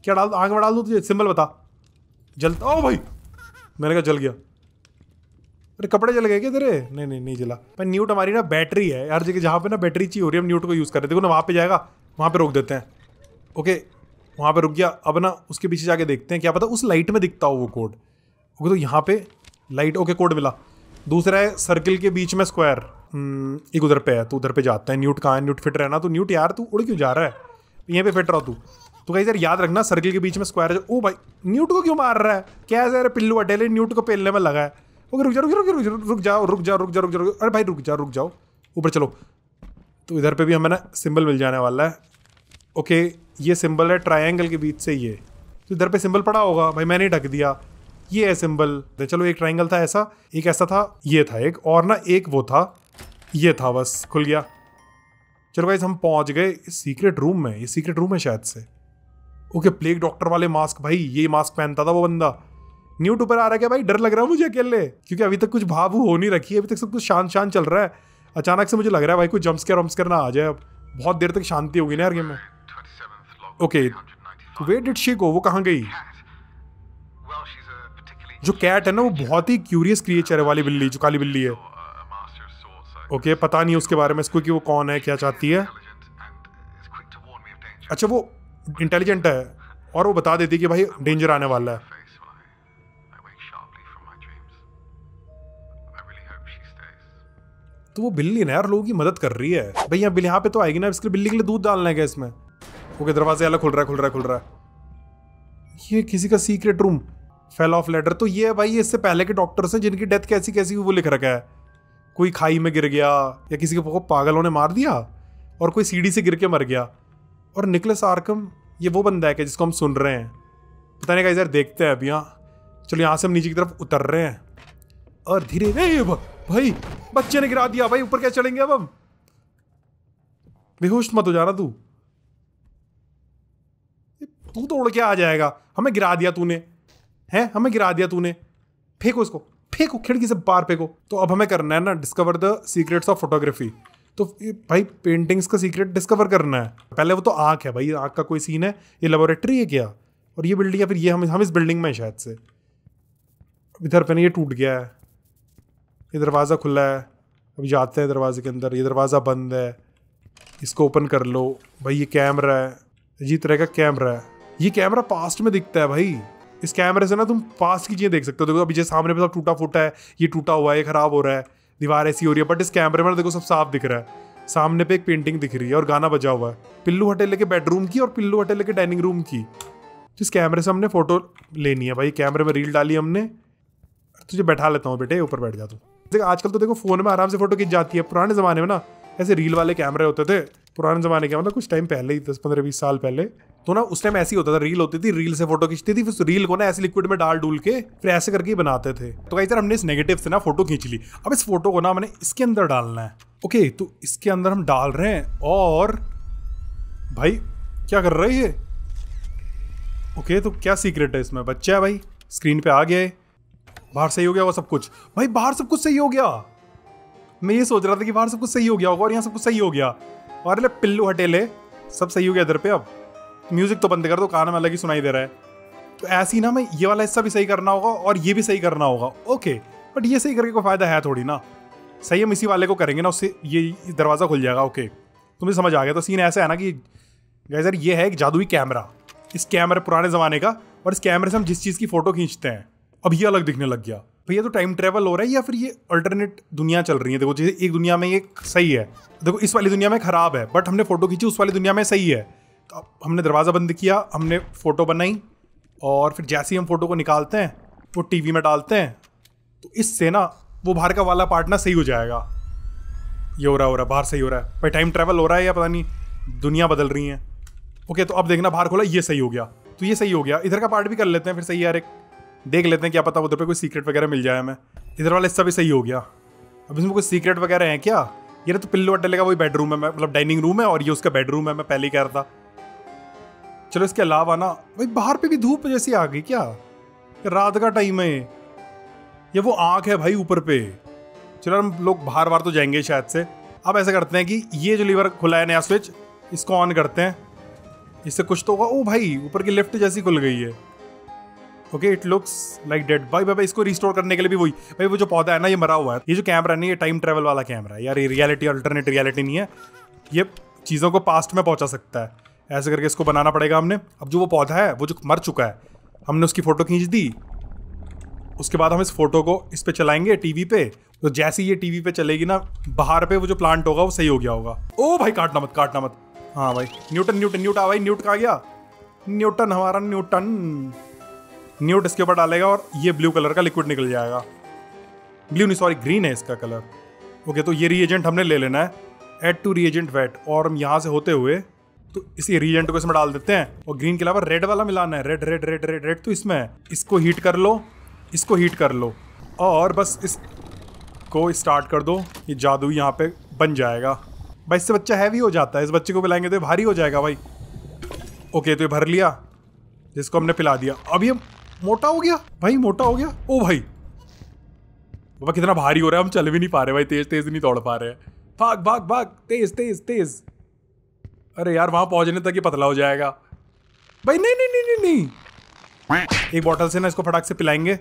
क्या डाल आगे में डाल दूँ तुझे सिंबल बता जल ओ भाई मैंने कहा जल गया अरे कपड़े जल गए क्या तेरे नहीं नहीं नहीं जला पर न्यूट हमारी ना बैटरी है यार जगह जहाँ पे ना बैटरी चाहिए हो रही है हम न्यूट को यूज़ कर रहे देखो ना वहाँ पे जाएगा वहाँ पे रोक देते हैं ओके वहाँ पे रुक गया अब ना उसके पीछे जाके देखते हैं क्या पता उस लाइट में दिखता हो वो कोड ओके तो यहाँ पे लाइट ओके कोड मिला दूसरा है सर्किल के बीच में स्क्वायर हम्म, एक उधर पे है तो उधर पे जाता है न्यूट कहाँ न्यूट फिट रहना तो न्यूट यार तू उड़ क्यों जा रहा है यहीं पे फिट रहा तू तो कहीं सर याद रखना सर्किल के बीच में स्क्वायर है ओ भाई न्यूट को क्यों मार रहा है क्या है सर पिल्लू अटेले न्यूट को पेलने में लगा है ओके रुक जाओ रुक जाओ रुक जाओ रुक जाओ रुक जाओ रुक जाओ रुक जाओ अरे भाई रुक जाओ रुक जाओ ऊपर चलो तो इधर पे भी हमें ना सिंबल मिल जाने वाला है ओके ये सिंबल है ट्रायंगल के बीच से ये तो इधर पे सिंबल पड़ा होगा भाई मैंने ही ढक दिया ये है सिंबल तो चलो एक ट्रायंगल था ऐसा एक ऐसा था ये था एक और ना एक वो था ये था बस खुल गया चलो भाई हम पहुंच गए सीक्रेट रूम में ये सीक्रेट रूम है शायद से ओके प्लेग डॉक्टर वाले मास्क भाई ये मास्क पहनता था वो बंदा न्यूट ऊपर आ रहा है भाई डर लग रहा है मुझे अकेले क्योंकि अभी तक कुछ भाव हो नहीं रखी है अभी तक सब कुछ शांत शांत चल रहा है अचानक से मुझे लग रहा है भाई कुछ जम्प स्केयर वम्स ना आ जाए अब बहुत देर तक शांति होगी ना यार गेम में ओके वे डिट शी गो वो कहाँ गई जो कैट है ना वो बहुत ही क्यूरियस क्रिएचर है वाली बिल्ली जो काली बिल्ली है ओके okay, पता नहीं उसके बारे में इसको कि वो कौन है क्या चाहती है अच्छा वो इंटेलिजेंट है और वो बता देती है कि भाई डेंजर आने वाला है तो वो बिल्ली ना यार लोगों की मदद कर रही है भाई यहाँ बिल्ली यहाँ पे तो आएगी ना इसके बिल्ली के लिए दूध डालना है इसमें ओके दरवाजे अलग खुल रहा है खुल रहा है खुल रहा है ये किसी का secret room fail of letter तो ये भाई इससे पहले के डॉक्टर्स हैं जिनकी डेथ कैसी कैसी वो लिख रखा है कोई खाई में गिर गया या किसी को पागलों ने मार दिया और कोई सीढ़ी से गिर के मर गया और निकलस आर्कम ये वो बंदा है क्या जिसको हम सुन रहे हैं पता नहीं कहा यार देखते हैं अभी यहाँ चलो यहाँ से हम नीचे की तरफ उतर रहे हैं और धीरे धीरे भाई बच्चे ने गिरा दिया भाई ऊपर क्या चढ़ेंगे अब हम बेहोश मत हो जाना तू तू तो उड़ के आ जाएगा हमें गिरा दिया तूने हैं हमें गिरा दिया तूने फेंको इसको फेंको खिड़की से बाहर फेंको तो अब हमें करना है ना discover the secrets of photography तो भाई पेंटिंग्स का सीक्रेट डिस्कवर करना है पहले वो तो आँख है भाई आँख का कोई सीन है ये लेबोरेटरी है क्या और ये बिल्डिंग है फिर ये हम हम इस बिल्डिंग में शायद से इधर पे ना ये टूट गया है ये दरवाज़ा खुला है अभी जाते हैं दरवाजे के अंदर ये दरवाज़ा बंद है इसको ओपन कर लो भाई ये कैमरा है अजीब तरह का कैमरा है ये कैमरा पास्ट में दिखता है भाई इस कैमरे से ना तुम पास्ट की चीज़ें देख सकते हो देखो अभी जैसे सामने में सब टूटा फूटा है ये टूटा हुआ है ये ख़राब हो रहा है दीवार ऐसी हो रही है बट इस कैमरे में देखो सब साफ दिख रहा है सामने पे एक पेंटिंग दिख रही है और गाना बजा हुआ है पिल्लू हटेल के बेडरूम की और पिल्लू हटेले के डाइनिंग रूम की जिस तो कैमरे से हमने फ़ोटो लेनी है भाई कैमरे में रील डाली हमने तुझे बैठा लेता हूँ बेटे ऊपर बैठ जा तू देखो आजकल तो देखो फोन में आराम से फोटो खींच जाती है पुराने जमाने में ना ऐसे रील वाले कैमरे होते थे पुराने जमाने के मतलब कुछ टाइम पहले ही दस पंद्रह बीस साल पहले तो ना उस टाइम ऐसे ही होता था रील होती थी रील से फोटो खींचती थी फिर रील को ना ऐसे लिक्विड में डाल डूल के फिर ऐसे करके बनाते थे तो कहीं सर हमने इस नेगेटिव से ना फोटो खींच ली अब इस फोटो को ना मैंने इसके अंदर डालना है ओके तो इसके अंदर हम डाल रहे हैं और भाई क्या कर रहे है ये ओके तो क्या सीक्रेट है इसमें बच्चा है भाई स्क्रीन पे आ गया है बाहर सही हो गया होगा सब कुछ भाई बाहर सब कुछ सही हो गया मैं ये सोच रहा था कि बाहर सब कुछ सही हो गया होगा और यहाँ सब कुछ सही हो गया और अरे पिल्लू हटेले सब सही हो गया इधर पे अब म्यूज़िक तो बंद कर दो कान में अलग ही सुनाई दे रहा है तो ऐसे ही ना मैं ये वाला हिस्सा भी सही करना होगा और ये भी सही करना होगा ओके बट ये सही करके कोई फ़ायदा है थोड़ी ना सही हम इसी वाले को करेंगे ना उससे ये दरवाज़ा खुल जाएगा ओके तुम्हें समझ आ गया तो सीन ऐसा है ना कि गैजर ये है एक जादुई कैमरा इस कैमरे पुराने ज़माने का और इस कैमरे से हम जिस चीज़ की फ़ोटो खींचते हैं अब ये अलग दिखने लग गया भैया तो टाइम ट्रेवल हो रहा है या फिर ये अल्टरनेट दुनिया चल रही है देखो जैसे एक दुनिया में ये सही है देखो इस वाली दुनिया में ख़राब है बट हमने फ़ोटो खींची उस वाली दुनिया में सही है तो अब हमने दरवाज़ा बंद किया हमने फ़ोटो बनाई और फिर जैसे ही हम फ़ोटो को निकालते हैं वो टी टीवी में डालते हैं तो इससे ना वो बाहर का वाला पार्ट ना सही हो जाएगा ये हो रहा हो रहा है बाहर सही हो रहा है भाई टाइम ट्रैवल हो रहा है या पता नहीं दुनिया बदल रही है ओके तो अब देखना बाहर खोला ये सही हो गया तो ये सही हो गया इधर का पार्ट भी कर लेते हैं फिर सही यार एक देख लेते हैं क्या पता उधर पे कोई सीक्रेट वगैरह मिल जाए हमें इधर वाला हिस्सा भी सही हो गया अब इसमें कोई सीक्रेट वगैरह है क्या ये ना तो पिल्लो अड्डे लगा वही बेडरूम है मतलब डाइनिंग रूम है और ये उसका बेडरूम है मैं पहले ही कह रहा था चलो इसके अलावा ना भाई बाहर पे भी धूप जैसी आ गई क्या रात का टाइम है ये वो आँख है भाई ऊपर पे चलो हम लोग बाहर बार तो जाएंगे शायद से अब ऐसा करते हैं कि ये जो लीवर खुला है नया स्विच इसको ऑन करते हैं इससे कुछ तो होगा ओ भाई ऊपर की लिफ्ट जैसी खुल गई है okay it looks like dead भाई भाई इसको रिस्टोर करने के लिए भी वही भाई वो जो पौधा है ना ये मरा हुआ है ये जो कैमरा नहीं है टाइम ट्रेवल वाला कैमरा है यार ये रियलिटी अल्टरनेट रियलिटी नहीं है ये चीज़ों को पास्ट में पहुंचा सकता है ऐसे करके इसको बनाना पड़ेगा हमने अब जो वो पौधा है वो जो मर चुका है हमने उसकी फ़ोटो खींच दी उसके बाद हम इस फोटो को इस पर चलाएंगे टीवी पे तो जैसे ही ये टीवी पे चलेगी ना बाहर पे वो जो प्लांट होगा वो सही हो गया होगा ओ भाई काटना मत काटना मत हाँ भाई न्यूटन न्यूटन न्यूट आ भाई न्यूट कहा गया न्यूटन हमारा न्यूटन डिस्क के ऊपर डालेगा और ये ब्लू कलर का लिक्विड निकल जाएगा ब्लू नहीं सॉरी ग्रीन है इसका कलर ओके तो ये रिएजेंट हमने ले लेना है एड टू रिएजेंट वेट और हम यहाँ से होते हुए तो इसी रिएजेंट को इसमें डाल देते हैं और ग्रीन के अलावा रेड वाला मिलाना है red red red red red तो इसमें है इसको हीट कर लो इसको हीट कर लो और बस इसको स्टार्ट कर दो ये जादू यहाँ पे बन जाएगा भाई इससे बच्चा हैवी हो जाता है इस बच्चे को पिलाएंगे तो भारी हो जाएगा भाई ओके तो ये भर लिया जिसको हमने पिला दिया अब ये मोटा हो गया भाई मोटा हो गया ओ भाई बाबा कितना भारी हो रहा है हम चल भी नहीं पा रहे भाई तेज तेज नहीं दौड़ पा रहे भाग भाग भाग तेज तेज तेज अरे यार वहां पहुंचने तक ही पतला हो जाएगा भाई नहीं नहीं नहीं नहीं नहीं एक बॉटल से ना इसको फटाक से पिलाएंगे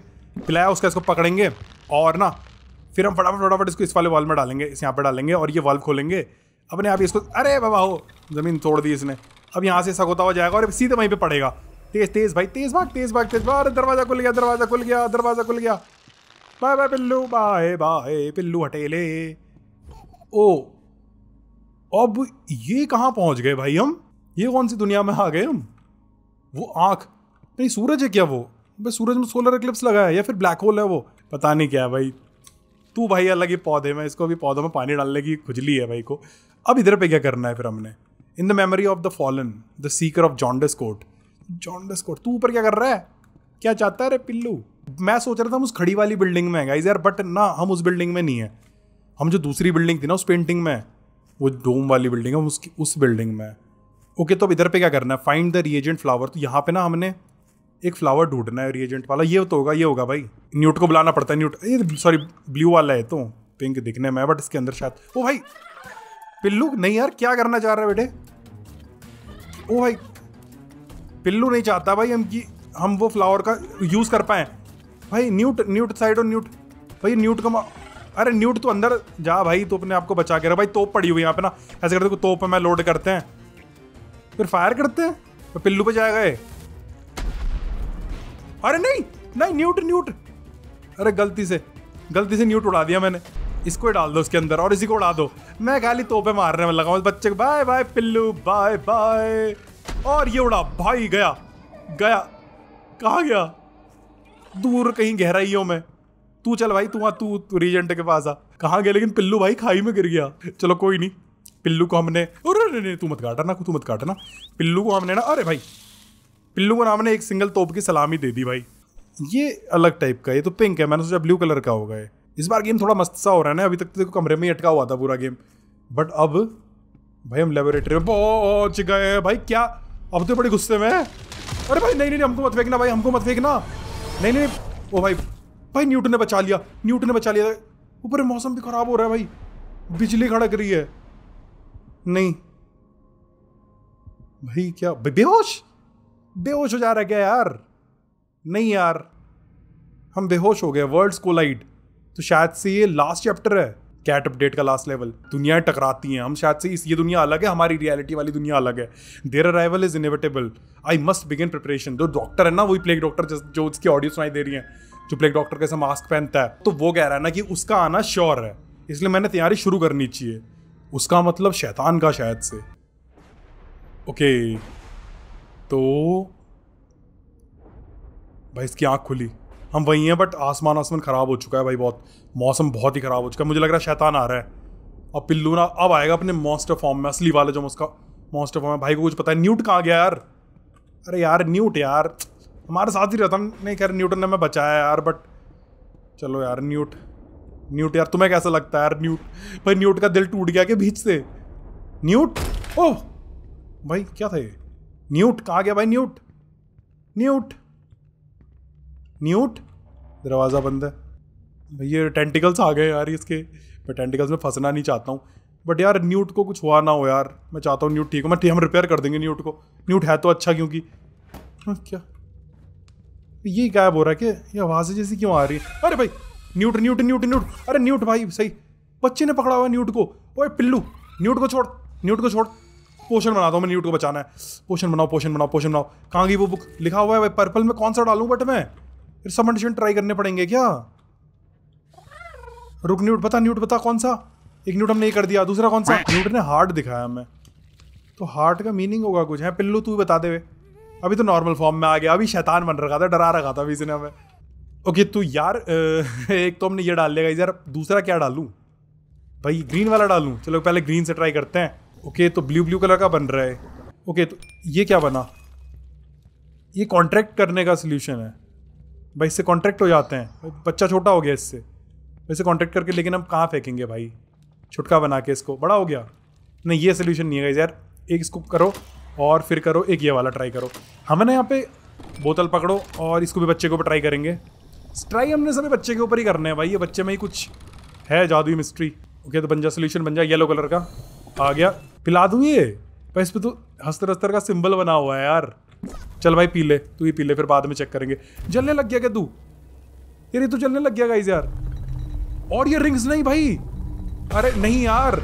पिलाया उसका इसको पकड़ेंगे और ना फिर हम फटाफट फटाफट इसको इस वाले वॉल में डालेंगे इस यहाँ पर डालेंगे और ये वॉल्व खोलेंगे अपने आप इसको अरे बाबा हो जमीन तोड़ दी इसने अब यहाँ से सगोता हुआ जाएगा और सीधे वहीं पे पड़ेगा तेज तेज भाई तेज भाग तेज भाग तेज भाग दरवाजा खुल गया दरवाजा खुल गया दरवाजा खुल गया बाय बाय पिल्लू बाय बाय पिल्लू हटेले ओ अब ये कहाँ पहुंच गए भाई हम ये कौन सी दुनिया में आ गए हम वो आंख नहीं सूरज है क्या वो भाई सूरज में सोलर एक्लिप्स लगाया है या फिर ब्लैक होल है वो पता नहीं क्या है भाई तू भाई अलग ही पौधे में इसको भी पौधों में पानी डालने की खुजली है भाई को अब इधर पे क्या करना है फिर हमने in the memory of the fallen the seeker of जॉन्डस कोट जॉन्डस कोट तू ऊपर क्या कर रहा है क्या चाहता है अरे पिल्लू मैं सोच रहा था हम उस खड़ी वाली बिल्डिंग में है गाइज यार बट ना हम उस बिल्डिंग में नहीं है हम जो दूसरी बिल्डिंग थी ना उस पेंटिंग में वो डोम वाली बिल्डिंग है उसकी उस बिल्डिंग में ओके तो अब इधर पे क्या करना है फाइंड द रिएजेंट फ्लावर तो यहाँ पे ना हमने एक फ्लावर ढूंढना है रिएजेंट वाला ये तो होगा ये होगा भाई न्यूट को बुलाना पड़ता है न्यूट सॉरी ब्लू वाला है तो पिंक दिखने में बट इसके अंदर शायद ओ भाई पिल्लू नहीं यार क्या करना चाह रहे बेटे ओ भाई पिल्लू नहीं चाहता भाई हम कि हम वो फ्लावर का यूज़ कर पाएँ भाई न्यूट न्यूट साइड और न्यूट भाई न्यूट का अरे न्यूट तो अंदर जा भाई तो अपने आपको बचा के रहा भाई तोप पड़ी हुई यहाँ पे ना ऐसे करते तोप में लोड करते हैं फिर फायर करते हैं तो पिल्लू पे जाए गए अरे नहीं नहीं न्यूट न्यूट अरे गलती से गलती से न्यूट उड़ा दिया मैंने इसको ही डाल दो उसके अंदर और इसी को उड़ा दो मैं खाली तोपे मारने में लगा बच्चे बच्चे बाय बाय पिल्लू बाय बाय और ये उड़ा भाई गया गया कहा गया दूर कहीं गहराइयों में तू चल भाई तू आ तू, तू रीजेंट के पास आ कहा गया लेकिन पिल्लू भाई खाई में गिर गया चलो कोई नहीं पिल्लू को हमने अरे नहीं नहीं तू मत काटना तू मत काटना पिल्लू को हमने ना अरे भाई पिल्लू को ना हमने एक सिंगल तोप की सलामी दे दी भाई ये अलग टाइप का ये तो पिंक है मैंने सोचा ब्लू कलर का होगा ये इस बार गेम थोड़ा मस्त सा हो रहा है ना अभी तक तो देखो कमरे में ही अटका हुआ था पूरा गेम बट अब भाई हम लेबोरेटरी में पहुंच गए भाई क्या अब तो बड़े गुस्से में अरे भाई नहीं नहीं हमको मत फेंकना भाई हमको मत फेंकना नहीं नहीं ओ भाई भाई न्यूटन ने बचा लिया न्यूटन ने बचा लिया ऊपर मौसम भी खराब हो रहा है भाई बिजली खड़क रही है नहीं भाई क्या बेहोश बेहोश हो जा रहा है क्या यार नहीं यार हम बेहोश हो गए वर्ल्ड्स कोलाइड तो शायद से ये लास्ट चैप्टर है कैट अपडेट का लास्ट लेवल दुनियाएं टकराती हैं हम शायद से इस ये दुनिया अलग है हमारी रियलिटी वाली दुनिया अलग है their arrival is inevitable I must begin preparation जो डॉक्टर है ना वही प्लेग डॉक्टर जो उसकी ऑडियो सुनाई दे रही है जो प्लेग डॉक्टर कैसे मास्क पहनता है तो वो कह रहा है ना कि उसका आना श्योर है इसलिए मैंने तैयारी शुरू करनी चाहिए उसका मतलब शैतान का शायद से ओके तो भाई इसकी आँख खुली हम वही हैं बट आसमान आसमान ख़राब हो चुका है भाई बहुत मौसम बहुत ही ख़राब हो चुका है मुझे लग रहा है शैतान आ रहा है अब पिल्लू ना अब आएगा अपने मॉन्स्टर फॉर्म में असली वाले जो उसका मॉन्स्टर फॉर्म है भाई को कुछ पता है न्यूट कहाँ गया यार अरे यार न्यूट यार हमारे साथ ही रहता नहीं खैर न्यूटन ने हमें बचाया यार बट चलो यार न्यूट न्यूट यार तुम्हें कैसा लगता है यार न्यूट भाई न्यूट का दिल टूट गया कि बीच से न्यूट ओह भाई क्या था ये न्यूट कहाँ गया भाई न्यूट न्यूट न्यूट दरवाज़ा बंद है भैया टेंटिकल्स आ गए यार इसके मैं टेंटिकल्स में फंसना नहीं चाहता हूँ बट यार न्यूट को कुछ हुआ ना हो यार मैं चाहता हूँ न्यूट ठीक हो मैं हम रिपेयर कर देंगे न्यूट को न्यूट है तो अच्छा क्योंकि हाँ, क्या ये गायब हो रहा है कि ये आवाज़ जैसी क्यों आ रही है अरे भाई न्यूट न्यूट न्यूट न्यूट अरे न्यूट भाई सही बच्चे ने पकड़ा हुआ न्यूट को ओए पिल्लू न्यूट को छोड़ न्यूट को छोड़ पोशन बनाता हूँ मैं न्यूट को बचाना है पोशन बनाओ पोशन बनाओ पोशन बनाओ कहाँ की वो बुक लिखा हुआ है भाई पर्पल में कौन सा डालूँ बट मैं फिर सब ट्राई करने पड़ेंगे क्या रुक न्यूट बता न्यूट बता कौन सा एक न्यूट हमने ये कर दिया दूसरा कौन सा न्यूट ने हार्ट दिखाया हमें तो हार्ट का मीनिंग होगा कुछ है पिल्लू तू बता दे वे अभी तो नॉर्मल फॉर्म में आ गया अभी शैतान बन रखा था डरा रखा था अभी इसने हमें ओके तू यार एक तो हमने ये डाल लेगा यार दूसरा क्या डालूँ भाई ग्रीन वाला डालूँ चलो पहले ग्रीन से ट्राई करते हैं ओके तो ब्लू ब्लू कलर का बन रहा है ओके तो ये क्या बना ये कॉन्ट्रैक्ट करने का सोल्यूशन है भाई इससे कॉन्ट्रैक्ट हो जाते हैं बच्चा छोटा हो गया इससे वैसे कॉन्टेक्ट करके लेकिन हम कहाँ फेंकेंगे भाई छुटका बना के इसको बड़ा हो गया नहीं ये सोल्यूशन नहीं है यार एक इसको करो और फिर करो एक ये वाला ट्राई करो ना यहाँ पे बोतल पकड़ो और इसको भी बच्चे के ऊपर ट्राई करेंगे ट्राई हमने सभी बच्चे के ऊपर ही करने है भाई ये बच्चे में ही कुछ है जादुई मिस्ट्री ओके तो बन जा सोल्यूशन बन जा येलो कलर का आ गया पिला दूँ ये पर इस पर तो हस्तर हस्तर का सिंबल बना हुआ है यार चल भाई पी ले तू ही पी ले फिर बाद में चेक करेंगे जलने लग गया क्या तू यार ये तो जलने लग गया गाइज यार और ये रिंग्स नहीं भाई अरे नहीं यार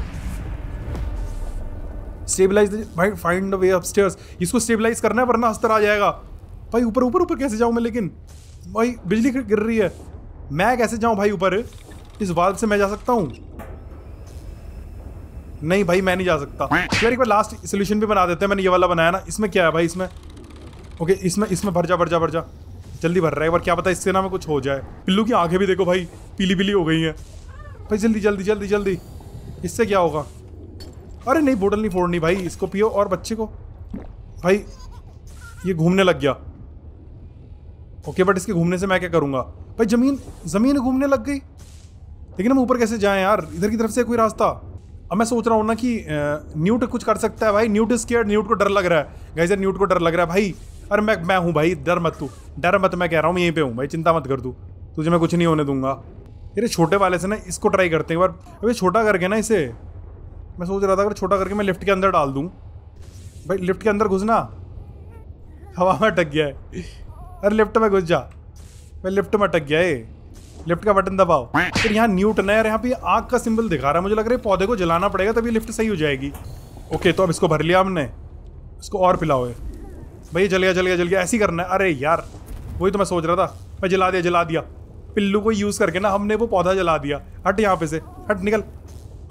स्टेबलाइज भाई फाइंड द वे अपस्टेयर्स इसको स्टेबलाइज करना है वरना अस्तर आ जाएगा भाई ऊपर ऊपर ऊपर कैसे जाऊं मैं लेकिन भाई बिजली गिर रही है मैं कैसे जाऊं भाई ऊपर इस वाल्व से मैं जा सकता हूं नहीं भाई मैं नहीं जा सकता यार एक बार लास्ट सोल्यूशन भी बना देते हैं मैंने ये वाला बनाया ना इसमें क्या है भाई इसमें ओके इसमें इसमें भर जा भर जा भर जा जल्दी भर रहा है पर क्या पता इससे ना में कुछ हो जाए पिल्लू की आंखें भी देखो भाई पीली पीली हो गई हैं भाई जल्दी जल्दी जल्दी जल्दी इससे क्या होगा अरे नहीं बोतल नहीं फोड़नी भाई इसको पियो और बच्चे को भाई ये घूमने लग गया ओके बट इसके घूमने से मैं क्या करूँगा भाई ज़मीन ज़मीन घूमने लग गई लेकिन हम ऊपर कैसे जाएं यार इधर की तरफ से कोई रास्ता अब मैं सोच रहा हूँ ना कि न्यूट कुछ कर सकता है भाई न्यूट स्केयर न्यूट को डर लग रहा है गाइजर न्यूट को डर लग रहा है भाई अरे मैं मैं हूँ भाई डर मत तू डर मत मैं कह रहा हूँ यहीं पे हूँ भाई चिंता मत कर तू तुझे मैं कुछ नहीं होने दूंगा अरे छोटे वाले से ना इसको ट्राई करते हैं पर अभी छोटा करके ना इसे मैं सोच रहा था अगर छोटा करके मैं लिफ्ट के अंदर डाल दूँ भाई लिफ्ट के अंदर घुसना हवा में अटक गया है अरे लिफ्ट में घुस जा भाई लिफ्ट में अटक गया है लिफ्ट का बटन दबाओ फिर यहाँ न्यूटन है और यहाँ पे आग का सिंबल दिखा रहा है मुझे लग रहा है पौधे को जलाना पड़ेगा तभी लिफ्ट सही हो जाएगी ओके तो अब इसको भर लिया हमने इसको और पिलाओ है भैया जल गया जल गया जल गया ऐसे ही करना है अरे यार वही तो मैं सोच रहा था मैं जला दिया जला दिया पिल्लू को यूज़ करके ना हमने वो पौधा जला दिया हट यहाँ पे से हट निकल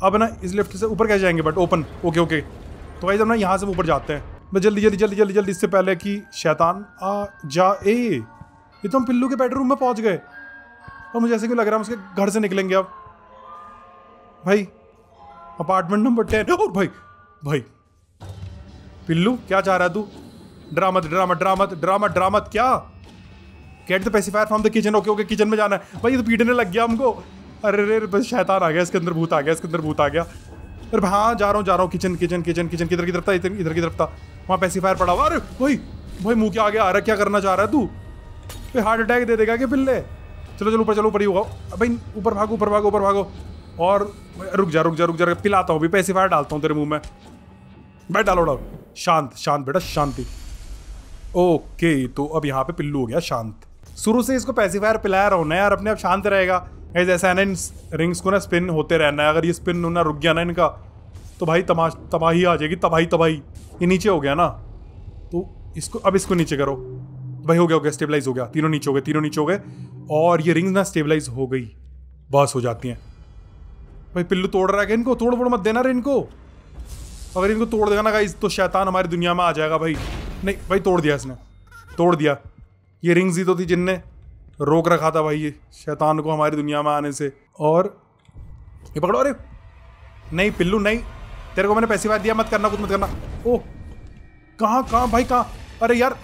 अब ना इस लिफ्ट से ऊपर कैसे जाएंगे बट ओपन ओके ओके तो भाई जब ना यहाँ से ऊपर जाते हैं मैं जल्दी जल्दी जल्दी जल्दी जल्दी इससे पहले कि शैतान आ जा ए ये तो हम पिल्लू के बेडरूम में पहुँच गए और मुझे ऐसे क्यों लग रहा है उसके घर से निकलेंगे अब भाई अपार्टमेंट नंबर टेन और भाई भाई पिल्लू क्या चाह रहा है तू ड्रामत ड्रामत ड्रामत ड्रामत ड्रामत क्या get the pacifier from the kitchen okay okay kitchen में जाना है भाई ये तो पीटने लग गया हमको अरे अरे बस शैतान आ गया इसके अंदर भूत आ गया इसके अंदर भूत आ गया अरे हाँ जा रहा हूँ जा रहा हूँ किचन किचन किचन किचन किधर की तरफ था इधर की तरफ था वहाँ पेसीफायर पड़ा हुआ अरे भाई भाई मुँह क्या आ गया अरे क्या करना चाह रहा है तू भाई हार्ट अटैक दे देगा क्या पिल्ले चलो चलो ऊपर चलो ऊपर ही होगा भाई ऊपर भागो ऊपर भागो ऊपर भागो और रुक जा रुक जा रुक जा पिलाता हूँ भी पैसीफायर डालता हूँ तेरे मुँह में बैठ डालो डालो शांत शांत बेटा शांति ओके तो अब यहाँ पे पिल्लू हो गया शांत शुरू से इसको पैसिफायर पिलाया रहो ना यार अपने आप शांत रहेगा ऐसा है ना इन रिंग्स को ना स्पिन होते रहना है अगर ये स्पिन ना रुक गया ना इनका तो भाई तमाश तबाही आ जाएगी तबाही तबाही ये नीचे हो गया ना तो इसको अब इसको नीचे करो भाई हो गया हो गया स्टेबलाइज हो गया तीनों नीचे हो गए तीनों नीचे हो गए और ये रिंग्स ना स्टेबलाइज हो गई बस हो जाती हैं भाई पिल्लू तोड़ रहा है इनको तोड़ फोड़ मत देना रे इनको अगर इनको तोड़ देगा ना गाइज तो शैतान हमारी दुनिया में आ जाएगा भाई नहीं भाई तोड़ दिया इसने तोड़ दिया ये रिंग्स ही तो थी जिनने रोक रखा था भाई ये शैतान को हमारी दुनिया में आने से और ये पकड़ो अरे नहीं पिल्लू नहीं तेरे को मैंने पैसे बात दिया मत करना कुछ मत करना ओह कहाँ कहाँ भाई कहाँ अरे यार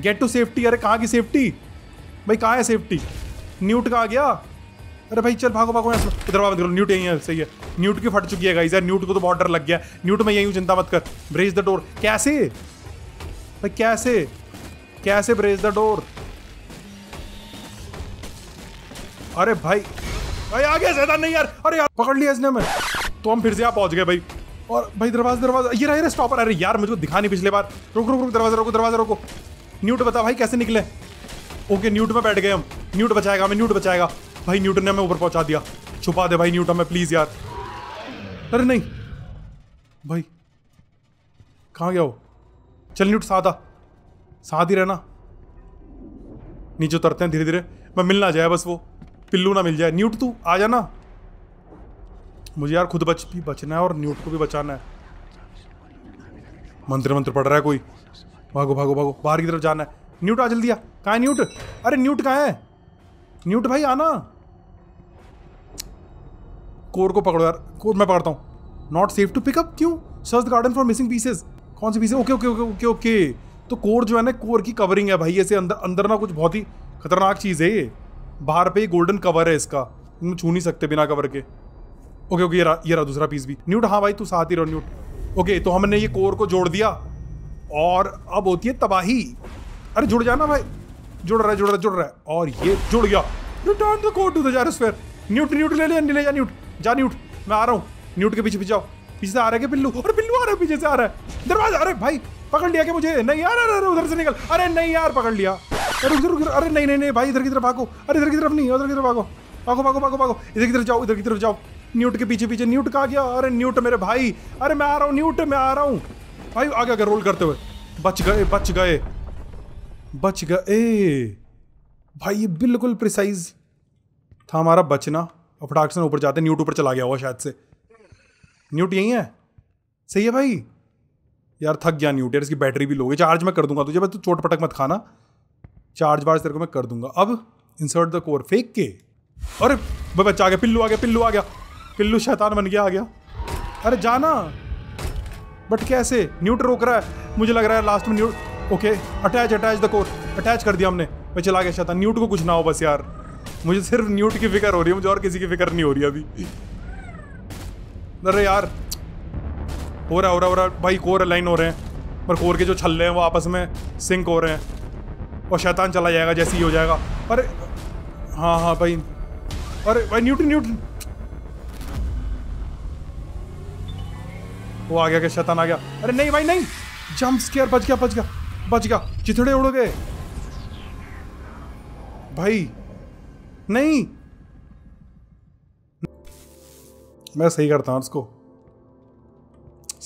गेट टू सेफ्टी अरे कहाँ की सेफ्टी भाई कहाँ है सेफ्टी न्यूट का आ गया अरे भाई चल भागो भागो यहाँ इधर बात करो न्यूट यहीं है सही है न्यूट की फट चुकी है गाइस यार न्यूट को तो बॉर्डर लग गया न्यूट में यहीं हूँ चिंता मत कर ब्रेज द डोर कैसे Like, कैसे कैसे ब्रेज द डोर अरे भाई भाई आगे ज्यादा नहीं यार अरे यार पकड़ लिया इसने हमें तो हम फिर से आप पहुंच गए भाई और भाई दरवाजा दरवाजा ये रहा स्टॉपर अरे यार मुझको तो दिखा नहीं पिछले बार रुक रुक रुक दरवाजा रोको दरवाजा रोको न्यूट बता भाई कैसे निकले ओके न्यूट में बैठ गए हम न्यूट बचाएगा हमें न्यूट बचाएगा भाई न्यूट ने हमें ऊपर पहुंचा दिया छुपा दे भाई न्यूट हमें प्लीज यार अरे नहीं भाई कहाँ गया वो चल नहीं उठ आ साथ ही रहना नीचे उतरते हैं धीरे धीरे मैं मिल ना जाए बस वो पिल्लू ना मिल जाए न्यूट तू आ जाना मुझे यार खुद बच भी बचना है और न्यूट को भी बचाना है मंत्र मंत्र पढ़ रहा है कोई भागो भागो भागो बाहर की तरफ जाना है न्यूट आ जल्दी आ कहाँ है न्यूट अरे न्यूट कहाँ है न्यूट भाई आना कोर को पकड़ो यार कोर मैं पकड़ता हूँ नॉट सेफ टू पिकअप क्यों search garden for missing pieces कौन सी पीस है okay okay okay okay okay तो कोर जो है ना कोर की कवरिंग है भाई ऐसे अंदर अंदर ना कुछ बहुत ही खतरनाक चीज़ है ये बाहर पे ये गोल्डन कवर है इसका तुम छू नहीं सकते बिना कवर के ओके ओके ये रहा ये रहा दूसरा पीस भी न्यूट हाँ भाई तू साथ ही रहो न्यूट ओके तो हमने ये कोर को जोड़ दिया और अब होती है तबाही अरे जुड़ जाना भाई जुड़ रहा है जुड़ रहा है जुड़ रहा है और ये जुड़ गया return the core to the gyrosphere newt newt ले ले ले जा न्यूट जा न्यूट मैं आ रहा हूँ न्यूट के पीछे पीछे जाओ पीछे से आ रहा है पिल्लू और पिल्लू आ रहा है पीछे से आ रहा है दरवाजा अरे भाई पकड़ लिया क्या मुझे नहीं यार अरे उधर से निकल अरे नहीं यार पकड़ लिया अरे उधर उधर अरे नहीं नहीं भाई इधर की तरफ भागो अरे इधर की तरफ नहीं उधर की तरफ भागो भागो भागो भागो भागो इधर की तरफ जाओ इधर की तरफ जाओ न्यूट के पीछे पीछे न्यूट कहा गया अरे न्यूट मेरे भाई अरे मैं आ रहा हूँ न्यूट मैं आ रहा हूँ भाई आगे आगे रोल करते हुए बच गए बच गए बच गए भाई ये बिल्कुल प्रिसाइज था हमारा बचना और फटाक से ऊपर जाते न्यूट ऊपर चला गया हुआ शायद से न्यूट यही है सही है भाई यार थक गया न्यूट यार इसकी बैटरी भी लोगे चार्ज मैं कर दूंगा तुझे भाई तू चोट पटक मत खाना चार्ज वार्ज तेरे को मैं कर दूंगा अब इंसर्ट द कोर फेंक के अरे भाई बच्चा आ गया पिल्लू आ गया पिल्लू आ गया पिल्लू शैतान बन गया आ गया अरे जाना बट कैसे न्यूट रोक रहा है मुझे लग रहा है लास्ट में newt okay attach attach the core attach कर दिया हमने भाई चला गया शैतान न्यूट को कुछ ना हो बस यार मुझे सिर्फ न्यूट की फिक्र हो रही है मुझे और किसी की फिक्र नहीं हो रही अभी अरे यार हो रहा हो रहा हो रहा भाई कोर अलाइन हो रहे हैं पर कोर के जो छल्ले हैं वो आपस में सिंक हो रहे हैं और शैतान चला जाएगा जैसे ही हो जाएगा अरे हाँ हाँ भाई अरे भाई न्यूटन न्यूटन वो आ गया क्या शैतान आ गया अरे नहीं भाई नहीं जम्प स्केयर बच गया बच गया बच गया चिथड़े उड़ गए भाई नहीं मैं सही करता हूँ उसको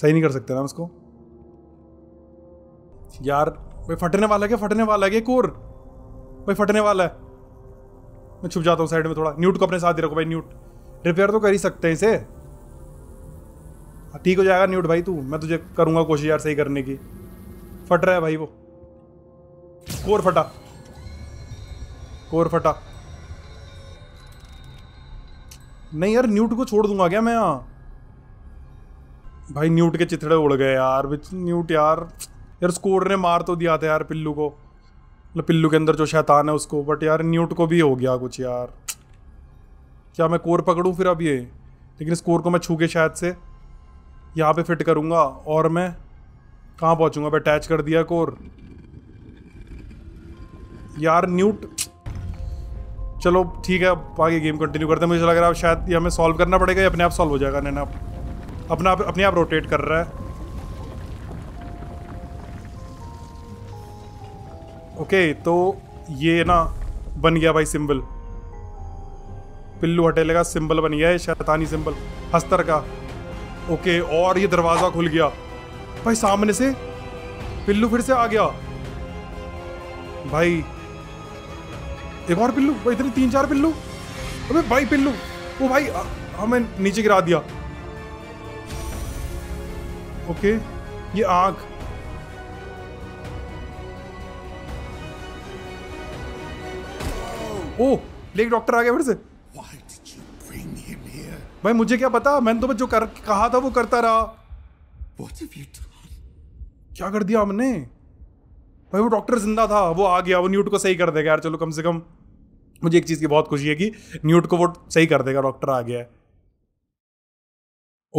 सही नहीं कर सकते ना उसको यार भाई फटने वाला है क्या फटने वाला है क्या कोर भाई फटने वाला है मैं छुप जाता हूँ साइड में थोड़ा न्यूट को अपने साथ ही रखो भाई न्यूट रिपेयर तो कर ही सकते हैं इसे हाँ, ठीक हो जाएगा न्यूट भाई तू मैं तुझे करूँगा कोशिश यार सही करने की फट रहा है भाई वो कोर फटा कोर फटा नहीं यार न्यूट को छोड़ दूंगा क्या मैं यहाँ भाई न्यूट के चिथड़े उड़ गए यार न्यूट यार यार स्कोर ने मार तो दिया था यार पिल्लू को मतलब पिल्लू के अंदर जो शैतान है उसको बट यार न्यूट को भी हो गया कुछ यार क्या मैं कोर पकड़ूँ फिर अब ये लेकिन इस कोर को मैं छू के शायद से यहाँ पे फिट करूँगा और मैं कहाँ पहुँचूँगा मैं अटैच कर दिया कोर यार न्यूट चलो ठीक है अब आगे गेम कंटिन्यू करते हैं मुझे लग रहा है शायद ये हमें सॉल्व करना पड़ेगा या अपने आप सॉल्व हो जाएगा नैना अपना आप अपने आप रोटेट कर रहा है ओके तो ये ना बन गया भाई सिंबल पिल्लू हटेले का सिंबल बन गया है शैतानी सिंबल हस्तर का ओके और ये दरवाज़ा खुल गया भाई सामने से पिल्लू फिर से आ गया भाई एक और पिल्लू भाई इतने तीन चार पिल्लू अबे भाई पिल्लू वो भाई हमें नीचे गिरा दिया ओके ये आग ओ लेक डॉक्टर आ गया फिर से भाई मुझे क्या पता मैंने तो जो कर, कहा था वो करता रहा What have you done? क्या कर दिया हमने भाई वो डॉक्टर जिंदा था वो आ गया वो न्यूट को सही कर देगा यार चलो कम से कम मुझे एक चीज़ की बहुत खुशी है कि न्यूट को वो सही कर देगा डॉक्टर आ गया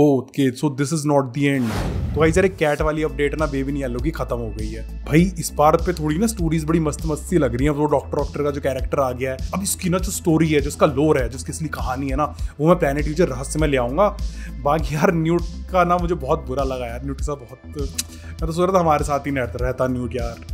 okay so this is not the end तो भाई एक कैट वाली अपडेट ना बेबी नहीं आलोगी की खत्म हो गई है भाई इस बार पे थोड़ी ना स्टोरीज बड़ी मस्त मस्ती लग रही है वो डॉक्टर डॉक्टर का जो कैरेक्टर आ गया है अब इसकी ना जो स्टोरी है जो लोर है जो इसकी कहानी है ना वो मैं प्लानट यूजर रहस्य में ले आऊंगा बाकी यार न्यूट का ना मुझे बहुत बुरा लगा यार न्यूट के साथ बहुत मैं तो सोच रहा था हमारे साथ ही नहीं रहता न्यूट यार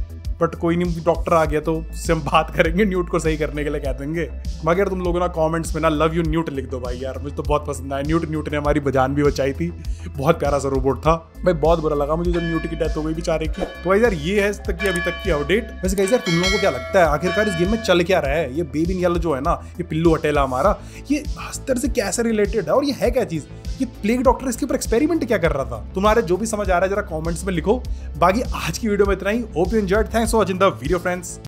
बट कोई नहीं डॉक्टर आ गया तो उससे हम बात करेंगे न्यूट को सही करने के लिए कह देंगे मगर तुम लोगों ना कमेंट्स में ना लव यू न्यूट लिख दो भाई यार मुझे तो बहुत पसंद आया न्यूट न्यूट ने हमारी बजान भी बचाई थी बहुत प्यारा सा रोबोट था भाई बहुत बुरा लगा मुझे जब न्यूट की डेथ हो गई बेचारे की तो भाई यार ये है इस तक की अभी तक की अपडेट वैसे कहीं यार तुम लोगों को क्या लगता है आखिरकार इस गेम में चल क्या रहा है ये बेबी नियल जो है ना ये पिल्लू अटेला हमारा ये हस्तर से कैसे रिलेटेड है और ये है क्या चीज़ ये प्लेग डॉक्टर इसके ऊपर एक्सपेरिमेंट क्या कर रहा था तुम्हारे जो भी समझ आ रहा है जरा कॉमेंट्स में लिखो बाकी आज की वीडियो में इतना ही hope you enjoyed thank Thanks for watching the video friends.